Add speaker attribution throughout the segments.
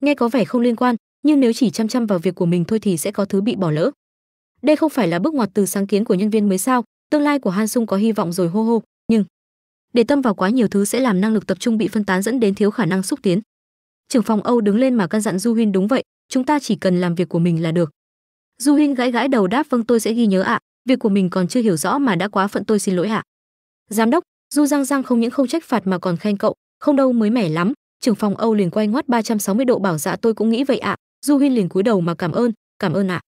Speaker 1: nghe có vẻ không liên quan nhưng nếu chỉ chăm chăm vào việc của mình thôi thì sẽ có thứ bị bỏ lỡ đây không phải là bước ngoặt từ sáng kiến của nhân viên mới sao tương lai của han sung có hy vọng rồi hô hô nhưng để tâm vào quá nhiều thứ sẽ làm năng lực tập trung bị phân tán dẫn đến thiếu khả năng xúc tiến trưởng phòng âu đứng lên mà căn dặn du huyên đúng vậy chúng ta chỉ cần làm việc của mình là được du huyên gãi gãi đầu đáp vâng tôi sẽ ghi nhớ ạ việc của mình còn chưa hiểu rõ mà đã quá phận tôi xin lỗi ạ giám đốc du giang giang không những không trách phạt mà còn khen cậu không đâu mới mẻ lắm trưởng phòng âu liền quay ngoắt 360 độ bảo dạ tôi cũng nghĩ vậy ạ du huyên liền cúi đầu mà cảm ơn cảm ơn ạ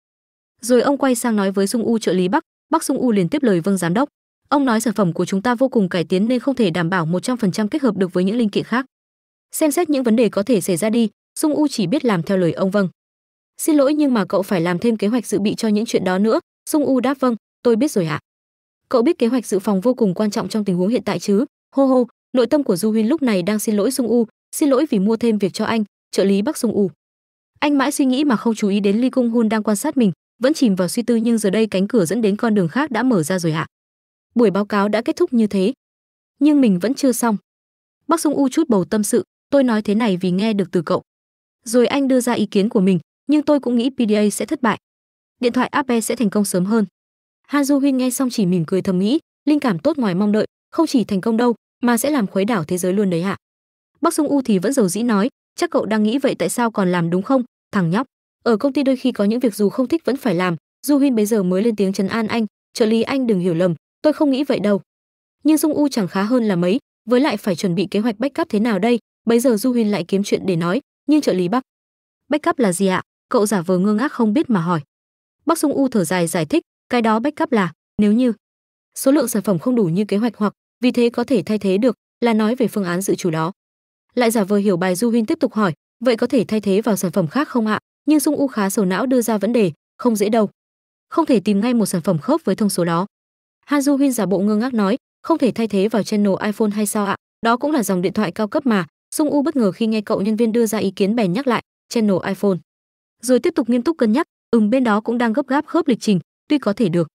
Speaker 1: rồi ông quay sang nói với Sung u trợ lý bắc bắc Sung u liền tiếp lời vâng giám đốc ông nói sản phẩm của chúng ta vô cùng cải tiến nên không thể đảm bảo 100% kết hợp được với những linh kiện khác xem xét những vấn đề có thể xảy ra đi Sung u chỉ biết làm theo lời ông vâng xin lỗi nhưng mà cậu phải làm thêm kế hoạch dự bị cho những chuyện đó nữa Sung u đáp vâng tôi biết rồi ạ cậu biết kế hoạch dự phòng vô cùng quan trọng trong tình huống hiện tại chứ hô hô nội tâm của du huyên lúc này đang xin lỗi Sung u xin lỗi vì mua thêm việc cho anh trợ lý bắc dung ủ anh mãi suy nghĩ mà không chú ý đến ly cung hôn đang quan sát mình vẫn chìm vào suy tư nhưng giờ đây cánh cửa dẫn đến con đường khác đã mở ra rồi ạ buổi báo cáo đã kết thúc như thế nhưng mình vẫn chưa xong bắc dung u chút bầu tâm sự tôi nói thế này vì nghe được từ cậu rồi anh đưa ra ý kiến của mình nhưng tôi cũng nghĩ pda sẽ thất bại điện thoại ape sẽ thành công sớm hơn han du huyên nghe xong chỉ mỉm cười thầm nghĩ linh cảm tốt ngoài mong đợi không chỉ thành công đâu mà sẽ làm khuấy đảo thế giới luôn đấy ạ Bắc Sung U thì vẫn dầu dĩ nói, chắc cậu đang nghĩ vậy tại sao còn làm đúng không, thằng nhóc. Ở công ty đôi khi có những việc dù không thích vẫn phải làm, Du Huyên bấy giờ mới lên tiếng trấn an anh, trợ lý anh đừng hiểu lầm, tôi không nghĩ vậy đâu. Nhưng Sung U chẳng khá hơn là mấy, với lại phải chuẩn bị kế hoạch backup thế nào đây, bấy giờ Du Huyên lại kiếm chuyện để nói, nhưng trợ lý Bắc. Backup là gì ạ? Cậu giả vờ ngơ ngác không biết mà hỏi. Bắc Sung U thở dài giải thích, cái đó backup là nếu như số lượng sản phẩm không đủ như kế hoạch hoặc vì thế có thể thay thế được, là nói về phương án dự chủ đó lại giả vờ hiểu bài du huyên tiếp tục hỏi vậy có thể thay thế vào sản phẩm khác không ạ nhưng sung u khá sầu não đưa ra vấn đề không dễ đâu không thể tìm ngay một sản phẩm khớp với thông số đó han du huyên giả bộ ngơ ngác nói không thể thay thế vào channel iphone hay sao ạ đó cũng là dòng điện thoại cao cấp mà sung u bất ngờ khi nghe cậu nhân viên đưa ra ý kiến bèn nhắc lại channel iphone rồi tiếp tục nghiêm túc cân nhắc ừm bên đó cũng đang gấp gáp khớp lịch trình tuy có thể được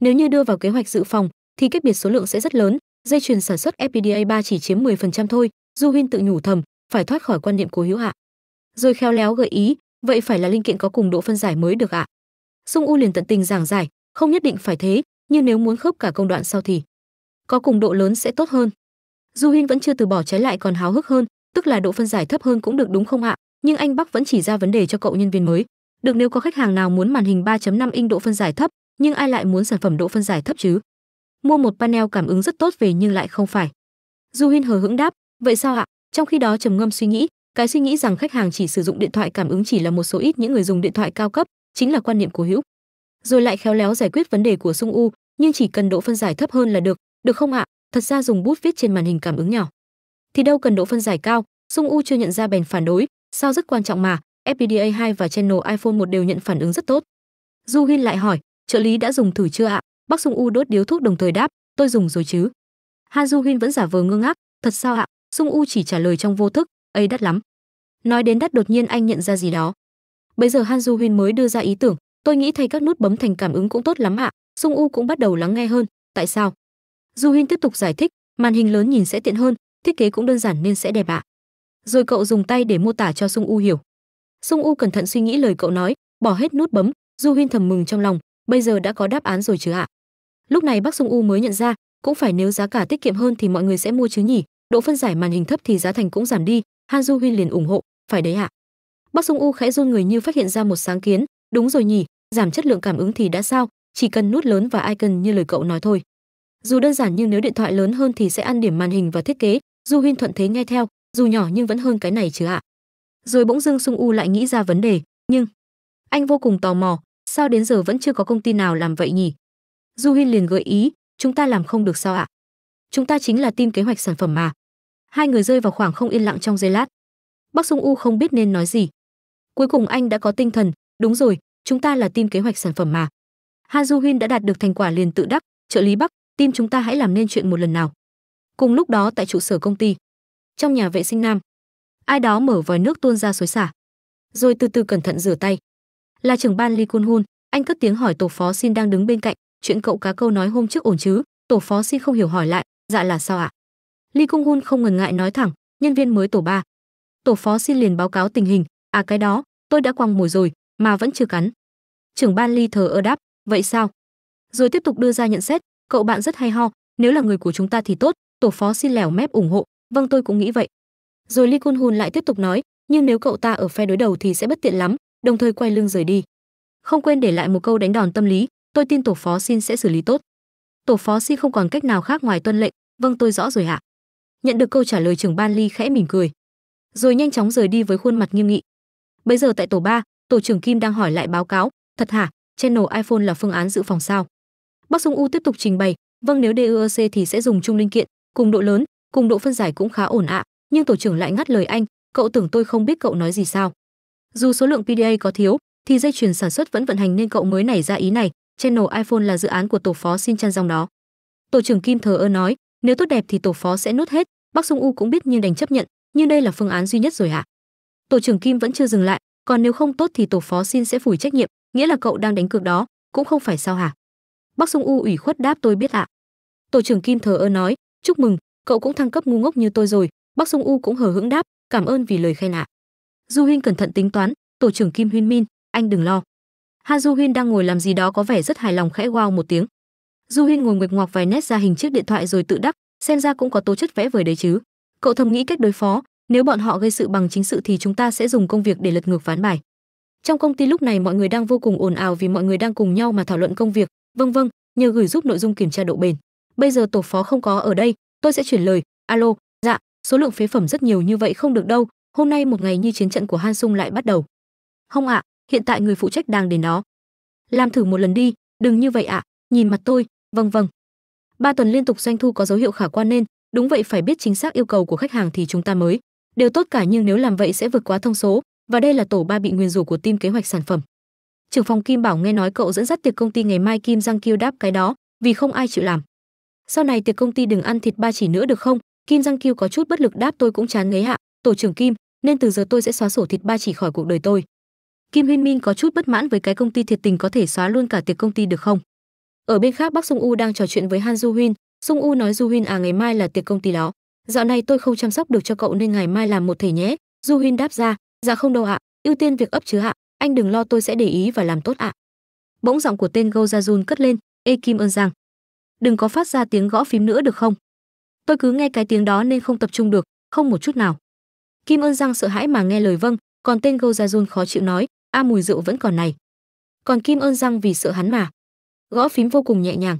Speaker 1: nếu như đưa vào kế hoạch dự phòng thì cách biệt số lượng sẽ rất lớn dây chuyền sản xuất fpda 3 chỉ chiếm 10% thôi du huyên tự nhủ thầm phải thoát khỏi quan niệm cố hữu hạ rồi khéo léo gợi ý vậy phải là linh kiện có cùng độ phân giải mới được ạ à. sung u liền tận tình giảng giải không nhất định phải thế nhưng nếu muốn khớp cả công đoạn sau thì có cùng độ lớn sẽ tốt hơn du huyên vẫn chưa từ bỏ trái lại còn háo hức hơn tức là độ phân giải thấp hơn cũng được đúng không ạ nhưng anh bắc vẫn chỉ ra vấn đề cho cậu nhân viên mới được nếu có khách hàng nào muốn màn hình 3.5 inch độ phân giải thấp nhưng ai lại muốn sản phẩm độ phân giải thấp chứ mua một panel cảm ứng rất tốt về nhưng lại không phải du huyên hờ hững đáp vậy sao ạ trong khi đó trầm ngâm suy nghĩ cái suy nghĩ rằng khách hàng chỉ sử dụng điện thoại cảm ứng chỉ là một số ít những người dùng điện thoại cao cấp chính là quan niệm của hữu rồi lại khéo léo giải quyết vấn đề của sung u nhưng chỉ cần độ phân giải thấp hơn là được được không ạ thật ra dùng bút viết trên màn hình cảm ứng nhỏ thì đâu cần độ phân giải cao sung u chưa nhận ra bèn phản đối sao rất quan trọng mà fpda 2 và channel iphone 1 đều nhận phản ứng rất tốt du hin lại hỏi trợ lý đã dùng thử chưa ạ bác sung u đốt điếu thuốc đồng thời đáp tôi dùng rồi chứ ha du hin vẫn giả vờ ngơ ngác thật sao ạ Sung U chỉ trả lời trong vô thức, ấy đắt lắm. Nói đến đắt đột nhiên anh nhận ra gì đó. Bây giờ Han Du Huyên mới đưa ra ý tưởng, tôi nghĩ thay các nút bấm thành cảm ứng cũng tốt lắm ạ. Sung U cũng bắt đầu lắng nghe hơn, tại sao? Du Huyên tiếp tục giải thích, màn hình lớn nhìn sẽ tiện hơn, thiết kế cũng đơn giản nên sẽ đẹp ạ. Rồi cậu dùng tay để mô tả cho Sung U hiểu. Sung U cẩn thận suy nghĩ lời cậu nói, bỏ hết nút bấm, Du Huyên thầm mừng trong lòng, bây giờ đã có đáp án rồi chứ ạ. Lúc này bác Sung U mới nhận ra, cũng phải nếu giá cả tiết kiệm hơn thì mọi người sẽ mua chứ nhỉ, độ phân giải màn hình thấp thì giá thành cũng giảm đi han du huyên liền ủng hộ phải đấy ạ à? bắc sung u khẽ run người như phát hiện ra một sáng kiến đúng rồi nhỉ giảm chất lượng cảm ứng thì đã sao chỉ cần nút lớn và icon như lời cậu nói thôi dù đơn giản nhưng nếu điện thoại lớn hơn thì sẽ ăn điểm màn hình và thiết kế du huyên thuận thế nghe theo dù nhỏ nhưng vẫn hơn cái này chứ ạ rồi bỗng dưng sung u lại nghĩ ra vấn đề nhưng anh vô cùng tò mò sao đến giờ vẫn chưa có công ty nào làm vậy nhỉ du huyên liền gợi ý chúng ta làm không được sao ạ chúng ta chính là team kế hoạch sản phẩm mà hai người rơi vào khoảng không yên lặng trong giây lát bắc sung u không biết nên nói gì cuối cùng anh đã có tinh thần đúng rồi chúng ta là team kế hoạch sản phẩm mà ha Ju huyên đã đạt được thành quả liền tự đắc trợ lý bắc team chúng ta hãy làm nên chuyện một lần nào cùng lúc đó tại trụ sở công ty trong nhà vệ sinh nam ai đó mở vòi nước tuôn ra suối xả rồi từ từ cẩn thận rửa tay là trưởng ban lee kun hun anh cất tiếng hỏi tổ phó xin đang đứng bên cạnh chuyện cậu cá câu nói hôm trước ổn chứ tổ phó xin không hiểu hỏi lại dạ là sao ạ à? Lee Cung Hun không ngần ngại nói thẳng, nhân viên mới tổ 3. Tổ phó xin liền báo cáo tình hình, à cái đó, tôi đã quăng mồi rồi, mà vẫn chưa cắn. Trưởng ban Lee thờ ơ đáp, vậy sao? Rồi tiếp tục đưa ra nhận xét, cậu bạn rất hay ho, nếu là người của chúng ta thì tốt, tổ phó xin lẻo mép ủng hộ, vâng tôi cũng nghĩ vậy. Rồi Lee Kun Hun lại tiếp tục nói, nhưng nếu cậu ta ở phe đối đầu thì sẽ bất tiện lắm, đồng thời quay lưng rời đi. Không quên để lại một câu đánh đòn tâm lý, tôi tin tổ phó xin sẽ xử lý tốt. Tổ phó xin không còn cách nào khác ngoài tuân lệnh, vâng tôi rõ rồi ạ nhận được câu trả lời trưởng ban ly khẽ mỉm cười rồi nhanh chóng rời đi với khuôn mặt nghiêm nghị bây giờ tại tổ 3, tổ trưởng kim đang hỏi lại báo cáo thật hả channel iphone là phương án dự phòng sao bác sung u tiếp tục trình bày vâng nếu duec thì sẽ dùng chung linh kiện cùng độ lớn cùng độ phân giải cũng khá ổn ạ nhưng tổ trưởng lại ngắt lời anh cậu tưởng tôi không biết cậu nói gì sao dù số lượng pda có thiếu thì dây chuyền sản xuất vẫn vận hành nên cậu mới nảy ra ý này channel iphone là dự án của tổ phó xin chăn dòng đó tổ trưởng kim thờ ơ nói nếu tốt đẹp thì tổ phó sẽ nốt hết Bắc Sung U cũng biết nhưng đành chấp nhận, nhưng đây là phương án duy nhất rồi ạ. Tổ trưởng Kim vẫn chưa dừng lại, còn nếu không tốt thì tổ phó xin sẽ phủi trách nhiệm, nghĩa là cậu đang đánh cược đó, cũng không phải sao hả? Bắc Sung U ủy khuất đáp tôi biết ạ. Tổ trưởng Kim thờ ơ nói, chúc mừng, cậu cũng thăng cấp ngu ngốc như tôi rồi. Bắc Sung U cũng hờ hững đáp, cảm ơn vì lời khen ạ. Du Huyên cẩn thận tính toán, tổ trưởng Kim Huyên Min, anh đừng lo. Ha Du Huyên đang ngồi làm gì đó có vẻ rất hài lòng khẽ wow một tiếng. Du Huyên ngồi nguệch ngoạc vài nét ra hình chiếc điện thoại rồi tự đắc, xem ra cũng có tố chất vẽ vời đấy chứ cậu thầm nghĩ cách đối phó nếu bọn họ gây sự bằng chính sự thì chúng ta sẽ dùng công việc để lật ngược ván bài trong công ty lúc này mọi người đang vô cùng ồn ào vì mọi người đang cùng nhau mà thảo luận công việc vâng vâng nhờ gửi giúp nội dung kiểm tra độ bền bây giờ tổ phó không có ở đây tôi sẽ chuyển lời alo dạ số lượng phế phẩm rất nhiều như vậy không được đâu hôm nay một ngày như chiến trận của han sung lại bắt đầu không ạ hiện tại người phụ trách đang đến đó làm thử một lần đi đừng như vậy ạ nhìn mặt tôi vâng vâng 3 tuần liên tục doanh thu có dấu hiệu khả quan nên, đúng vậy phải biết chính xác yêu cầu của khách hàng thì chúng ta mới. Đều tốt cả nhưng nếu làm vậy sẽ vượt quá thông số và đây là tổ ba bị nguyền rủa của team kế hoạch sản phẩm. Trưởng phòng Kim Bảo nghe nói cậu dẫn dắt tiệc công ty ngày mai Kim Giang Kiêu đáp cái đó, vì không ai chịu làm. Sau này tiệc công ty đừng ăn thịt ba chỉ nữa được không? Kim Giang Kiêu có chút bất lực đáp tôi cũng chán ngấy hạ, tổ trưởng Kim, nên từ giờ tôi sẽ xóa sổ thịt ba chỉ khỏi cuộc đời tôi. Kim Huyên Minh có chút bất mãn với cái công ty thiệt tình có thể xóa luôn cả tiệc công ty được không? Ở bên khác Bắc Sung U đang trò chuyện với Han Du Huyên, Sung U nói Du Huyên à ngày mai là tiệc công ty đó, dạo này tôi không chăm sóc được cho cậu nên ngày mai làm một thể nhé. Du Huyên đáp ra, dạ không đâu ạ, à, ưu tiên việc ấp chứ ạ, anh đừng lo tôi sẽ để ý và làm tốt ạ. Bỗng giọng của tên Go Jun cất lên, "Ê Kim Ân rằng, đừng có phát ra tiếng gõ phím nữa được không? Tôi cứ nghe cái tiếng đó nên không tập trung được, không một chút nào." Kim Ân Giang sợ hãi mà nghe lời vâng, còn tên Go Jun khó chịu nói, "A mùi rượu vẫn còn này." Còn Kim Ân Giang vì sợ hắn mà, gõ phím vô cùng nhẹ nhàng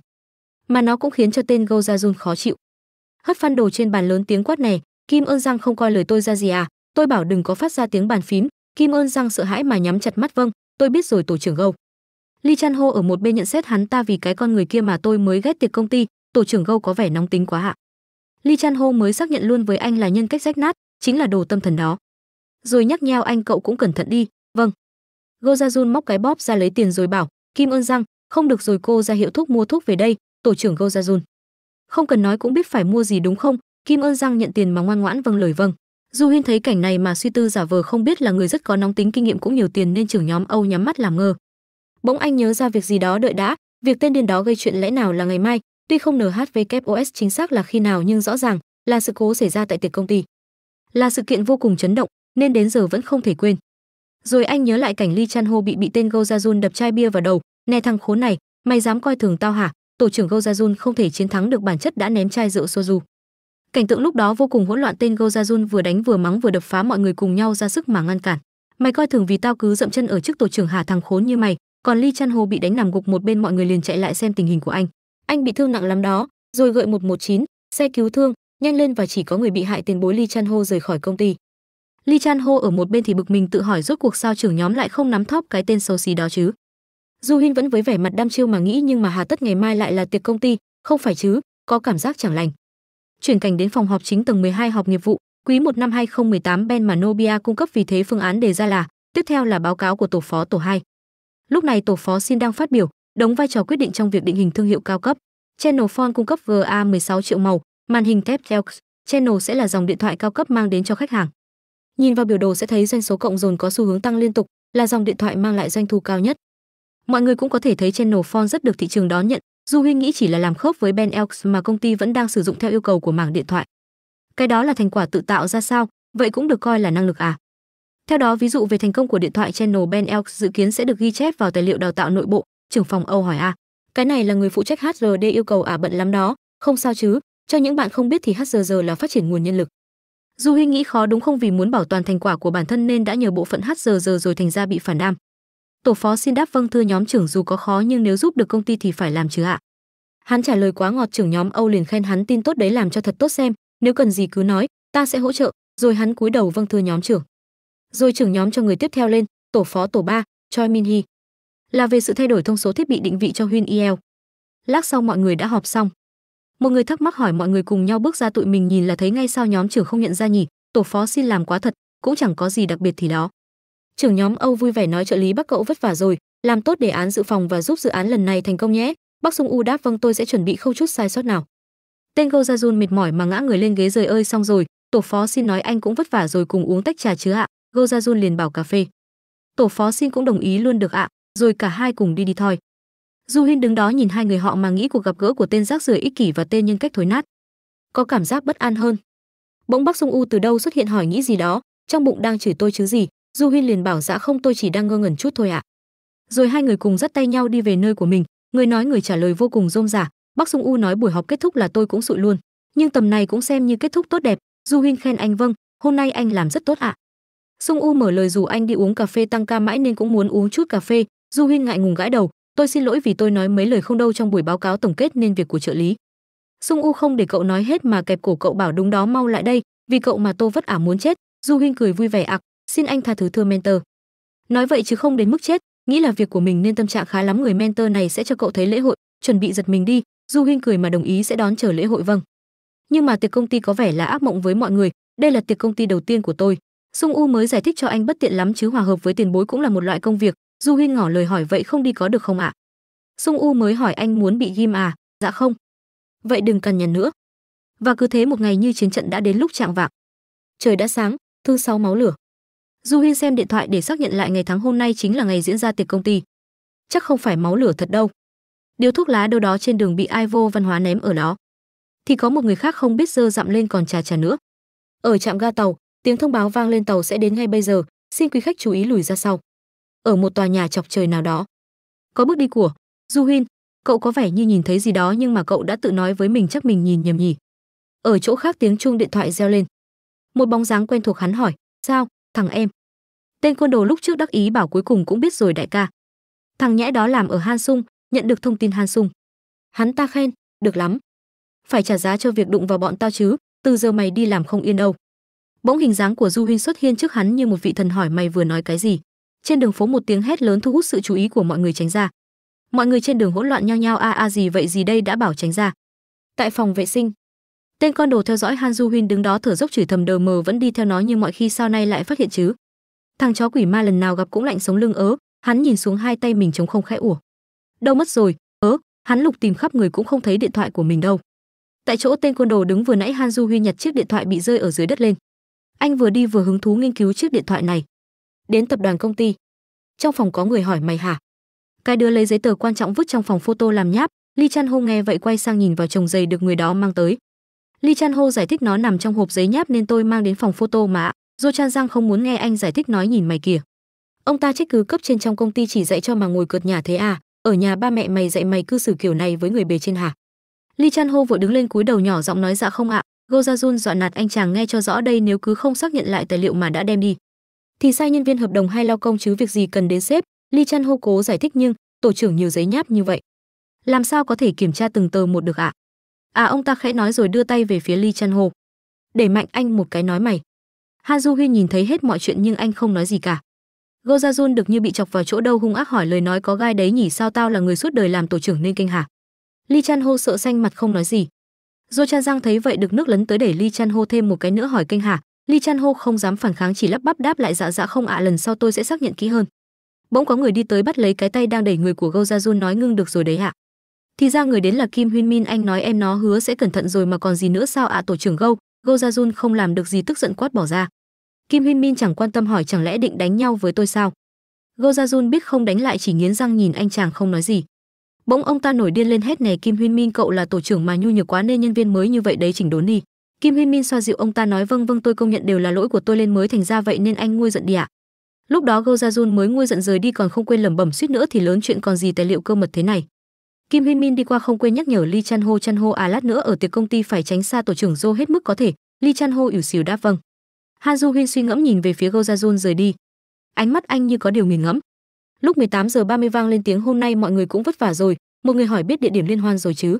Speaker 1: mà nó cũng khiến cho tên gâu ra run khó chịu hất phan đồ trên bàn lớn tiếng quát này kim ơn răng không coi lời tôi ra gì à tôi bảo đừng có phát ra tiếng bàn phím kim ơn răng sợ hãi mà nhắm chặt mắt vâng tôi biết rồi tổ trưởng gâu ly chan hô ở một bên nhận xét hắn ta vì cái con người kia mà tôi mới ghét tiệc công ty tổ trưởng gâu có vẻ nóng tính quá hạ ly chan hô mới xác nhận luôn với anh là nhân cách rách nát chính là đồ tâm thần đó rồi nhắc nhau anh cậu cũng cẩn thận đi vâng gâu ra run móc cái bóp ra lấy tiền rồi bảo kim ơn răng không được rồi cô ra hiệu thuốc mua thuốc về đây tổ trưởng gâu ra run không cần nói cũng biết phải mua gì đúng không kim ơn răng nhận tiền mà ngoan ngoãn vâng lời vâng du huyên thấy cảnh này mà suy tư giả vờ không biết là người rất có nóng tính kinh nghiệm cũng nhiều tiền nên trưởng nhóm âu nhắm mắt làm ngơ bỗng anh nhớ ra việc gì đó đợi đã việc tên điên đó gây chuyện lẽ nào là ngày mai tuy không nhvkos chính xác là khi nào nhưng rõ ràng là sự cố xảy ra tại tiệc công ty là sự kiện vô cùng chấn động nên đến giờ vẫn không thể quên rồi anh nhớ lại cảnh ly chan ho bị bị tên go ra run đập chai bia vào đầu Nè thằng khốn này, mày dám coi thường tao hả? Tổ trưởng Gozajun không thể chiến thắng được bản chất đã ném chai rượu soju. Cảnh tượng lúc đó vô cùng hỗn loạn, tên Gozajun vừa đánh vừa mắng vừa đập phá mọi người cùng nhau ra sức mà ngăn cản. Mày coi thường vì tao cứ dậm chân ở trước tổ trưởng hả thằng khốn như mày, còn Lee Chan Ho bị đánh nằm gục một bên mọi người liền chạy lại xem tình hình của anh. Anh bị thương nặng lắm đó, rồi gợi 119, xe cứu thương, nhanh lên và chỉ có người bị hại tiền bối Lee Chan Ho rời khỏi công ty. Lee Chan Ho ở một bên thì bực mình tự hỏi rốt cuộc sao trưởng nhóm lại không nắm thóp cái tên xấu xí đó chứ du hinh vẫn với vẻ mặt đăm chiêu mà nghĩ nhưng mà hà tất ngày mai lại là tiệc công ty không phải chứ có cảm giác chẳng lành chuyển cảnh đến phòng họp chính tầng 12 họp nghiệp vụ quý 1 năm 2018 Ben Manobia cung cấp vì thế phương án đề ra là tiếp theo là báo cáo của tổ phó tổ 2. Lúc này tổ phó Xin đang phát biểu, đóng vai trò quyết định trong việc định hình thương hiệu cao cấp. Channel Phone cung cấp GA 16 triệu màu, màn hình thép Telx, Channel sẽ là dòng điện thoại cao cấp mang đến cho khách hàng. Nhìn vào biểu đồ sẽ thấy doanh số cộng dồn có xu hướng tăng liên tục, là dòng điện thoại mang lại doanh thu cao nhất. Mọi người cũng có thể thấy Channel Phone rất được thị trường đón nhận, dù Huy nghĩ chỉ là làm khớp với Ben Elks mà công ty vẫn đang sử dụng theo yêu cầu của mảng điện thoại. Cái đó là thành quả tự tạo ra sao, vậy cũng được coi là năng lực à? Theo đó, ví dụ về thành công của điện thoại Channel Ben Elks dự kiến sẽ được ghi chép vào tài liệu đào tạo nội bộ, trưởng phòng Âu hỏi a. À. Cái này là người phụ trách HRD yêu cầu à bận lắm đó, không sao chứ, cho những bạn không biết thì HRD là phát triển nguồn nhân lực. Du Huy nghĩ khó đúng không vì muốn bảo toàn thành quả của bản thân nên đã nhờ bộ phận HRD rồi thành ra bị phản đam. Tổ phó xin đáp vâng thưa nhóm trưởng dù có khó nhưng nếu giúp được công ty thì phải làm chứ ạ. Hắn trả lời quá ngọt trưởng nhóm Âu liền khen hắn tin tốt đấy làm cho thật tốt xem, nếu cần gì cứ nói, ta sẽ hỗ trợ, rồi hắn cúi đầu vâng thưa nhóm trưởng. Rồi trưởng nhóm cho người tiếp theo lên, tổ phó tổ ba Choi Min Hee. Là về sự thay đổi thông số thiết bị định vị cho Huyên EL. Lát sau mọi người đã họp xong. Một người thắc mắc hỏi mọi người cùng nhau bước ra tụi mình nhìn là thấy ngay sau nhóm trưởng không nhận ra nhỉ, tổ phó xin làm quá thật, cũng chẳng có gì đặc biệt thì đó trưởng nhóm Âu vui vẻ nói trợ lý Bắc cậu vất vả rồi, làm tốt đề án dự phòng và giúp dự án lần này thành công nhé. Bắc Sung U đáp vâng tôi sẽ chuẩn bị không chút sai sót nào. Tên Go Jun mệt mỏi mà ngã người lên ghế rời ơi xong rồi, tổ phó xin nói anh cũng vất vả rồi cùng uống tách trà chứ ạ. Gô Gia Jun liền bảo cà phê. Tổ phó xin cũng đồng ý luôn được ạ, rồi cả hai cùng đi đi thôi. Du Huyên đứng đó nhìn hai người họ mà nghĩ cuộc gặp gỡ của tên rác rưởi ích kỷ và tên nhân cách thối nát. Có cảm giác bất an hơn. Bỗng Bắc Sung U từ đâu xuất hiện hỏi nghĩ gì đó, trong bụng đang chửi tôi chứ gì, du huyên liền bảo dạ không tôi chỉ đang ngơ ngẩn chút thôi ạ rồi hai người cùng dắt tay nhau đi về nơi của mình người nói người trả lời vô cùng rôm rả bác sung u nói buổi họp kết thúc là tôi cũng sụi luôn nhưng tầm này cũng xem như kết thúc tốt đẹp du huyên khen anh vâng hôm nay anh làm rất tốt ạ sung u mở lời dù anh đi uống cà phê tăng ca mãi nên cũng muốn uống chút cà phê du huyên ngại ngùng gãi đầu tôi xin lỗi vì tôi nói mấy lời không đâu trong buổi báo cáo tổng kết nên việc của trợ lý sung u không để cậu nói hết mà kẹp cổ cậu bảo đúng đó mau lại đây vì cậu mà tôi vất ả muốn chết du huyên cười vui vẻ ạc xin anh tha thứ thưa mentor nói vậy chứ không đến mức chết nghĩ là việc của mình nên tâm trạng khá lắm người mentor này sẽ cho cậu thấy lễ hội chuẩn bị giật mình đi du huynh cười mà đồng ý sẽ đón chờ lễ hội vâng nhưng mà tiệc công ty có vẻ là ác mộng với mọi người đây là tiệc công ty đầu tiên của tôi sung u mới giải thích cho anh bất tiện lắm chứ hòa hợp với tiền bối cũng là một loại công việc du huynh ngỏ lời hỏi vậy không đi có được không ạ sung u mới hỏi anh muốn bị ghim à dạ không vậy đừng cần nhận nữa và cứ thế một ngày như chiến trận đã đến lúc chạng vạng trời đã sáng thứ sáu máu lửa Du Hin xem điện thoại để xác nhận lại ngày tháng hôm nay chính là ngày diễn ra tiệc công ty. Chắc không phải máu lửa thật đâu. Điều thuốc lá đâu đó trên đường bị ai vô văn hóa ném ở đó. Thì có một người khác không biết dơ dặm lên còn trà trà nữa. Ở trạm ga tàu, tiếng thông báo vang lên tàu sẽ đến ngay bây giờ, xin quý khách chú ý lùi ra sau. Ở một tòa nhà chọc trời nào đó. Có bước đi của Du Hin, cậu có vẻ như nhìn thấy gì đó nhưng mà cậu đã tự nói với mình chắc mình nhìn nhầm nhỉ. Ở chỗ khác tiếng chuông điện thoại reo lên. Một bóng dáng quen thuộc hắn hỏi, "Sao, thằng em tên côn đồ lúc trước đắc ý bảo cuối cùng cũng biết rồi đại ca thằng nhãi đó làm ở han sung nhận được thông tin han sung hắn ta khen được lắm phải trả giá cho việc đụng vào bọn tao chứ từ giờ mày đi làm không yên đâu bỗng hình dáng của du huynh xuất hiện trước hắn như một vị thần hỏi mày vừa nói cái gì trên đường phố một tiếng hét lớn thu hút sự chú ý của mọi người tránh ra mọi người trên đường hỗn loạn nhao nhao a a gì vậy gì đây đã bảo tránh ra tại phòng vệ sinh tên con đồ theo dõi han du huyên đứng đó thở dốc chửi thầm đờ mờ vẫn đi theo nó như mọi khi sau này lại phát hiện chứ thằng chó quỷ ma lần nào gặp cũng lạnh sống lưng ớ hắn nhìn xuống hai tay mình trống không khẽ ủa đâu mất rồi ớ hắn lục tìm khắp người cũng không thấy điện thoại của mình đâu tại chỗ tên côn đồ đứng vừa nãy han du huyên nhặt chiếc điện thoại bị rơi ở dưới đất lên anh vừa đi vừa hứng thú nghiên cứu chiếc điện thoại này đến tập đoàn công ty trong phòng có người hỏi mày hả cái đứa lấy giấy tờ quan trọng vứt trong phòng photo làm nháp ly chăn hô nghe vậy quay sang nhìn vào chồng giày được người đó mang tới Lee Chan Ho giải thích nó nằm trong hộp giấy nháp nên tôi mang đến phòng photo mà. Do Chan Giang không muốn nghe anh giải thích nói nhìn mày kìa. Ông ta trách cứ cấp trên trong công ty chỉ dạy cho mà ngồi cợt nhà thế à, ở nhà ba mẹ mày dạy mày cư xử kiểu này với người bề trên hả? Lee Chan Ho vội đứng lên cúi đầu nhỏ giọng nói dạ không ạ, Go Ja Jun dọa nạt anh chàng nghe cho rõ đây nếu cứ không xác nhận lại tài liệu mà đã đem đi. Thì sai nhân viên hợp đồng hay lao công chứ việc gì cần đến sếp, Lee Chan Ho cố giải thích nhưng, tổ trưởng nhiều giấy nháp như vậy. Làm sao có thể kiểm tra từng tờ một được ạ? À? À ông ta khẽ nói rồi đưa tay về phía Ly Chan Ho. để mạnh anh một cái nói mày. Ha Du nhìn thấy hết mọi chuyện nhưng anh không nói gì cả. Go Ja Jun được như bị chọc vào chỗ đâu hung ác hỏi lời nói có gai đấy nhỉ sao tao là người suốt đời làm tổ trưởng nên kinh hả? Ly Chan Ho sợ xanh mặt không nói gì. Do Cha Giang thấy vậy được nước lấn tới đẩy Ly Chan Ho thêm một cái nữa hỏi kinh hả? Ly Chan Ho không dám phản kháng chỉ lắp bắp đáp lại dạ dạ không ạ lần sau tôi sẽ xác nhận kỹ hơn. Bỗng có người đi tới bắt lấy cái tay đang đẩy người của Go Ja Jun nói ngưng được rồi đấy ạ. À? thì ra người đến là kim huyên min anh nói em nó hứa sẽ cẩn thận rồi mà còn gì nữa sao ạ tổ trưởng gâu gâu ra jun không làm được gì tức giận quát bỏ ra kim huyên min chẳng quan tâm hỏi chẳng lẽ định đánh nhau với tôi sao gâu ra jun biết không đánh lại chỉ nghiến răng nhìn anh chàng không nói gì bỗng ông ta nổi điên lên hết nè kim huyên min cậu là tổ trưởng mà nhu nhược quá nên nhân viên mới như vậy đấy chỉnh đốn đi kim huyên min xoa dịu ông ta nói vâng vâng tôi công nhận đều là lỗi của tôi lên mới thành ra vậy nên anh nguôi giận đi ạ lúc đó gâu ra jun mới nguôi giận rời đi còn không quên lẩm bẩm suýt nữa thì lớn chuyện còn gì tài liệu cơ mật thế này Kim Hyun Min đi qua không quên nhắc nhở Lee Chan Ho Chan Ho à lát nữa ở tiệc công ty phải tránh xa tổ trưởng Jo hết mức có thể. Lee Chan Ho ỉu xìu đáp vâng. Ha Du Hyun suy ngẫm nhìn về phía Go Ja Jun rời đi. Ánh mắt anh như có điều nghiền ngẫm. Lúc 18 giờ 30 vang lên tiếng hôm nay mọi người cũng vất vả rồi, một người hỏi biết địa điểm liên hoan rồi chứ.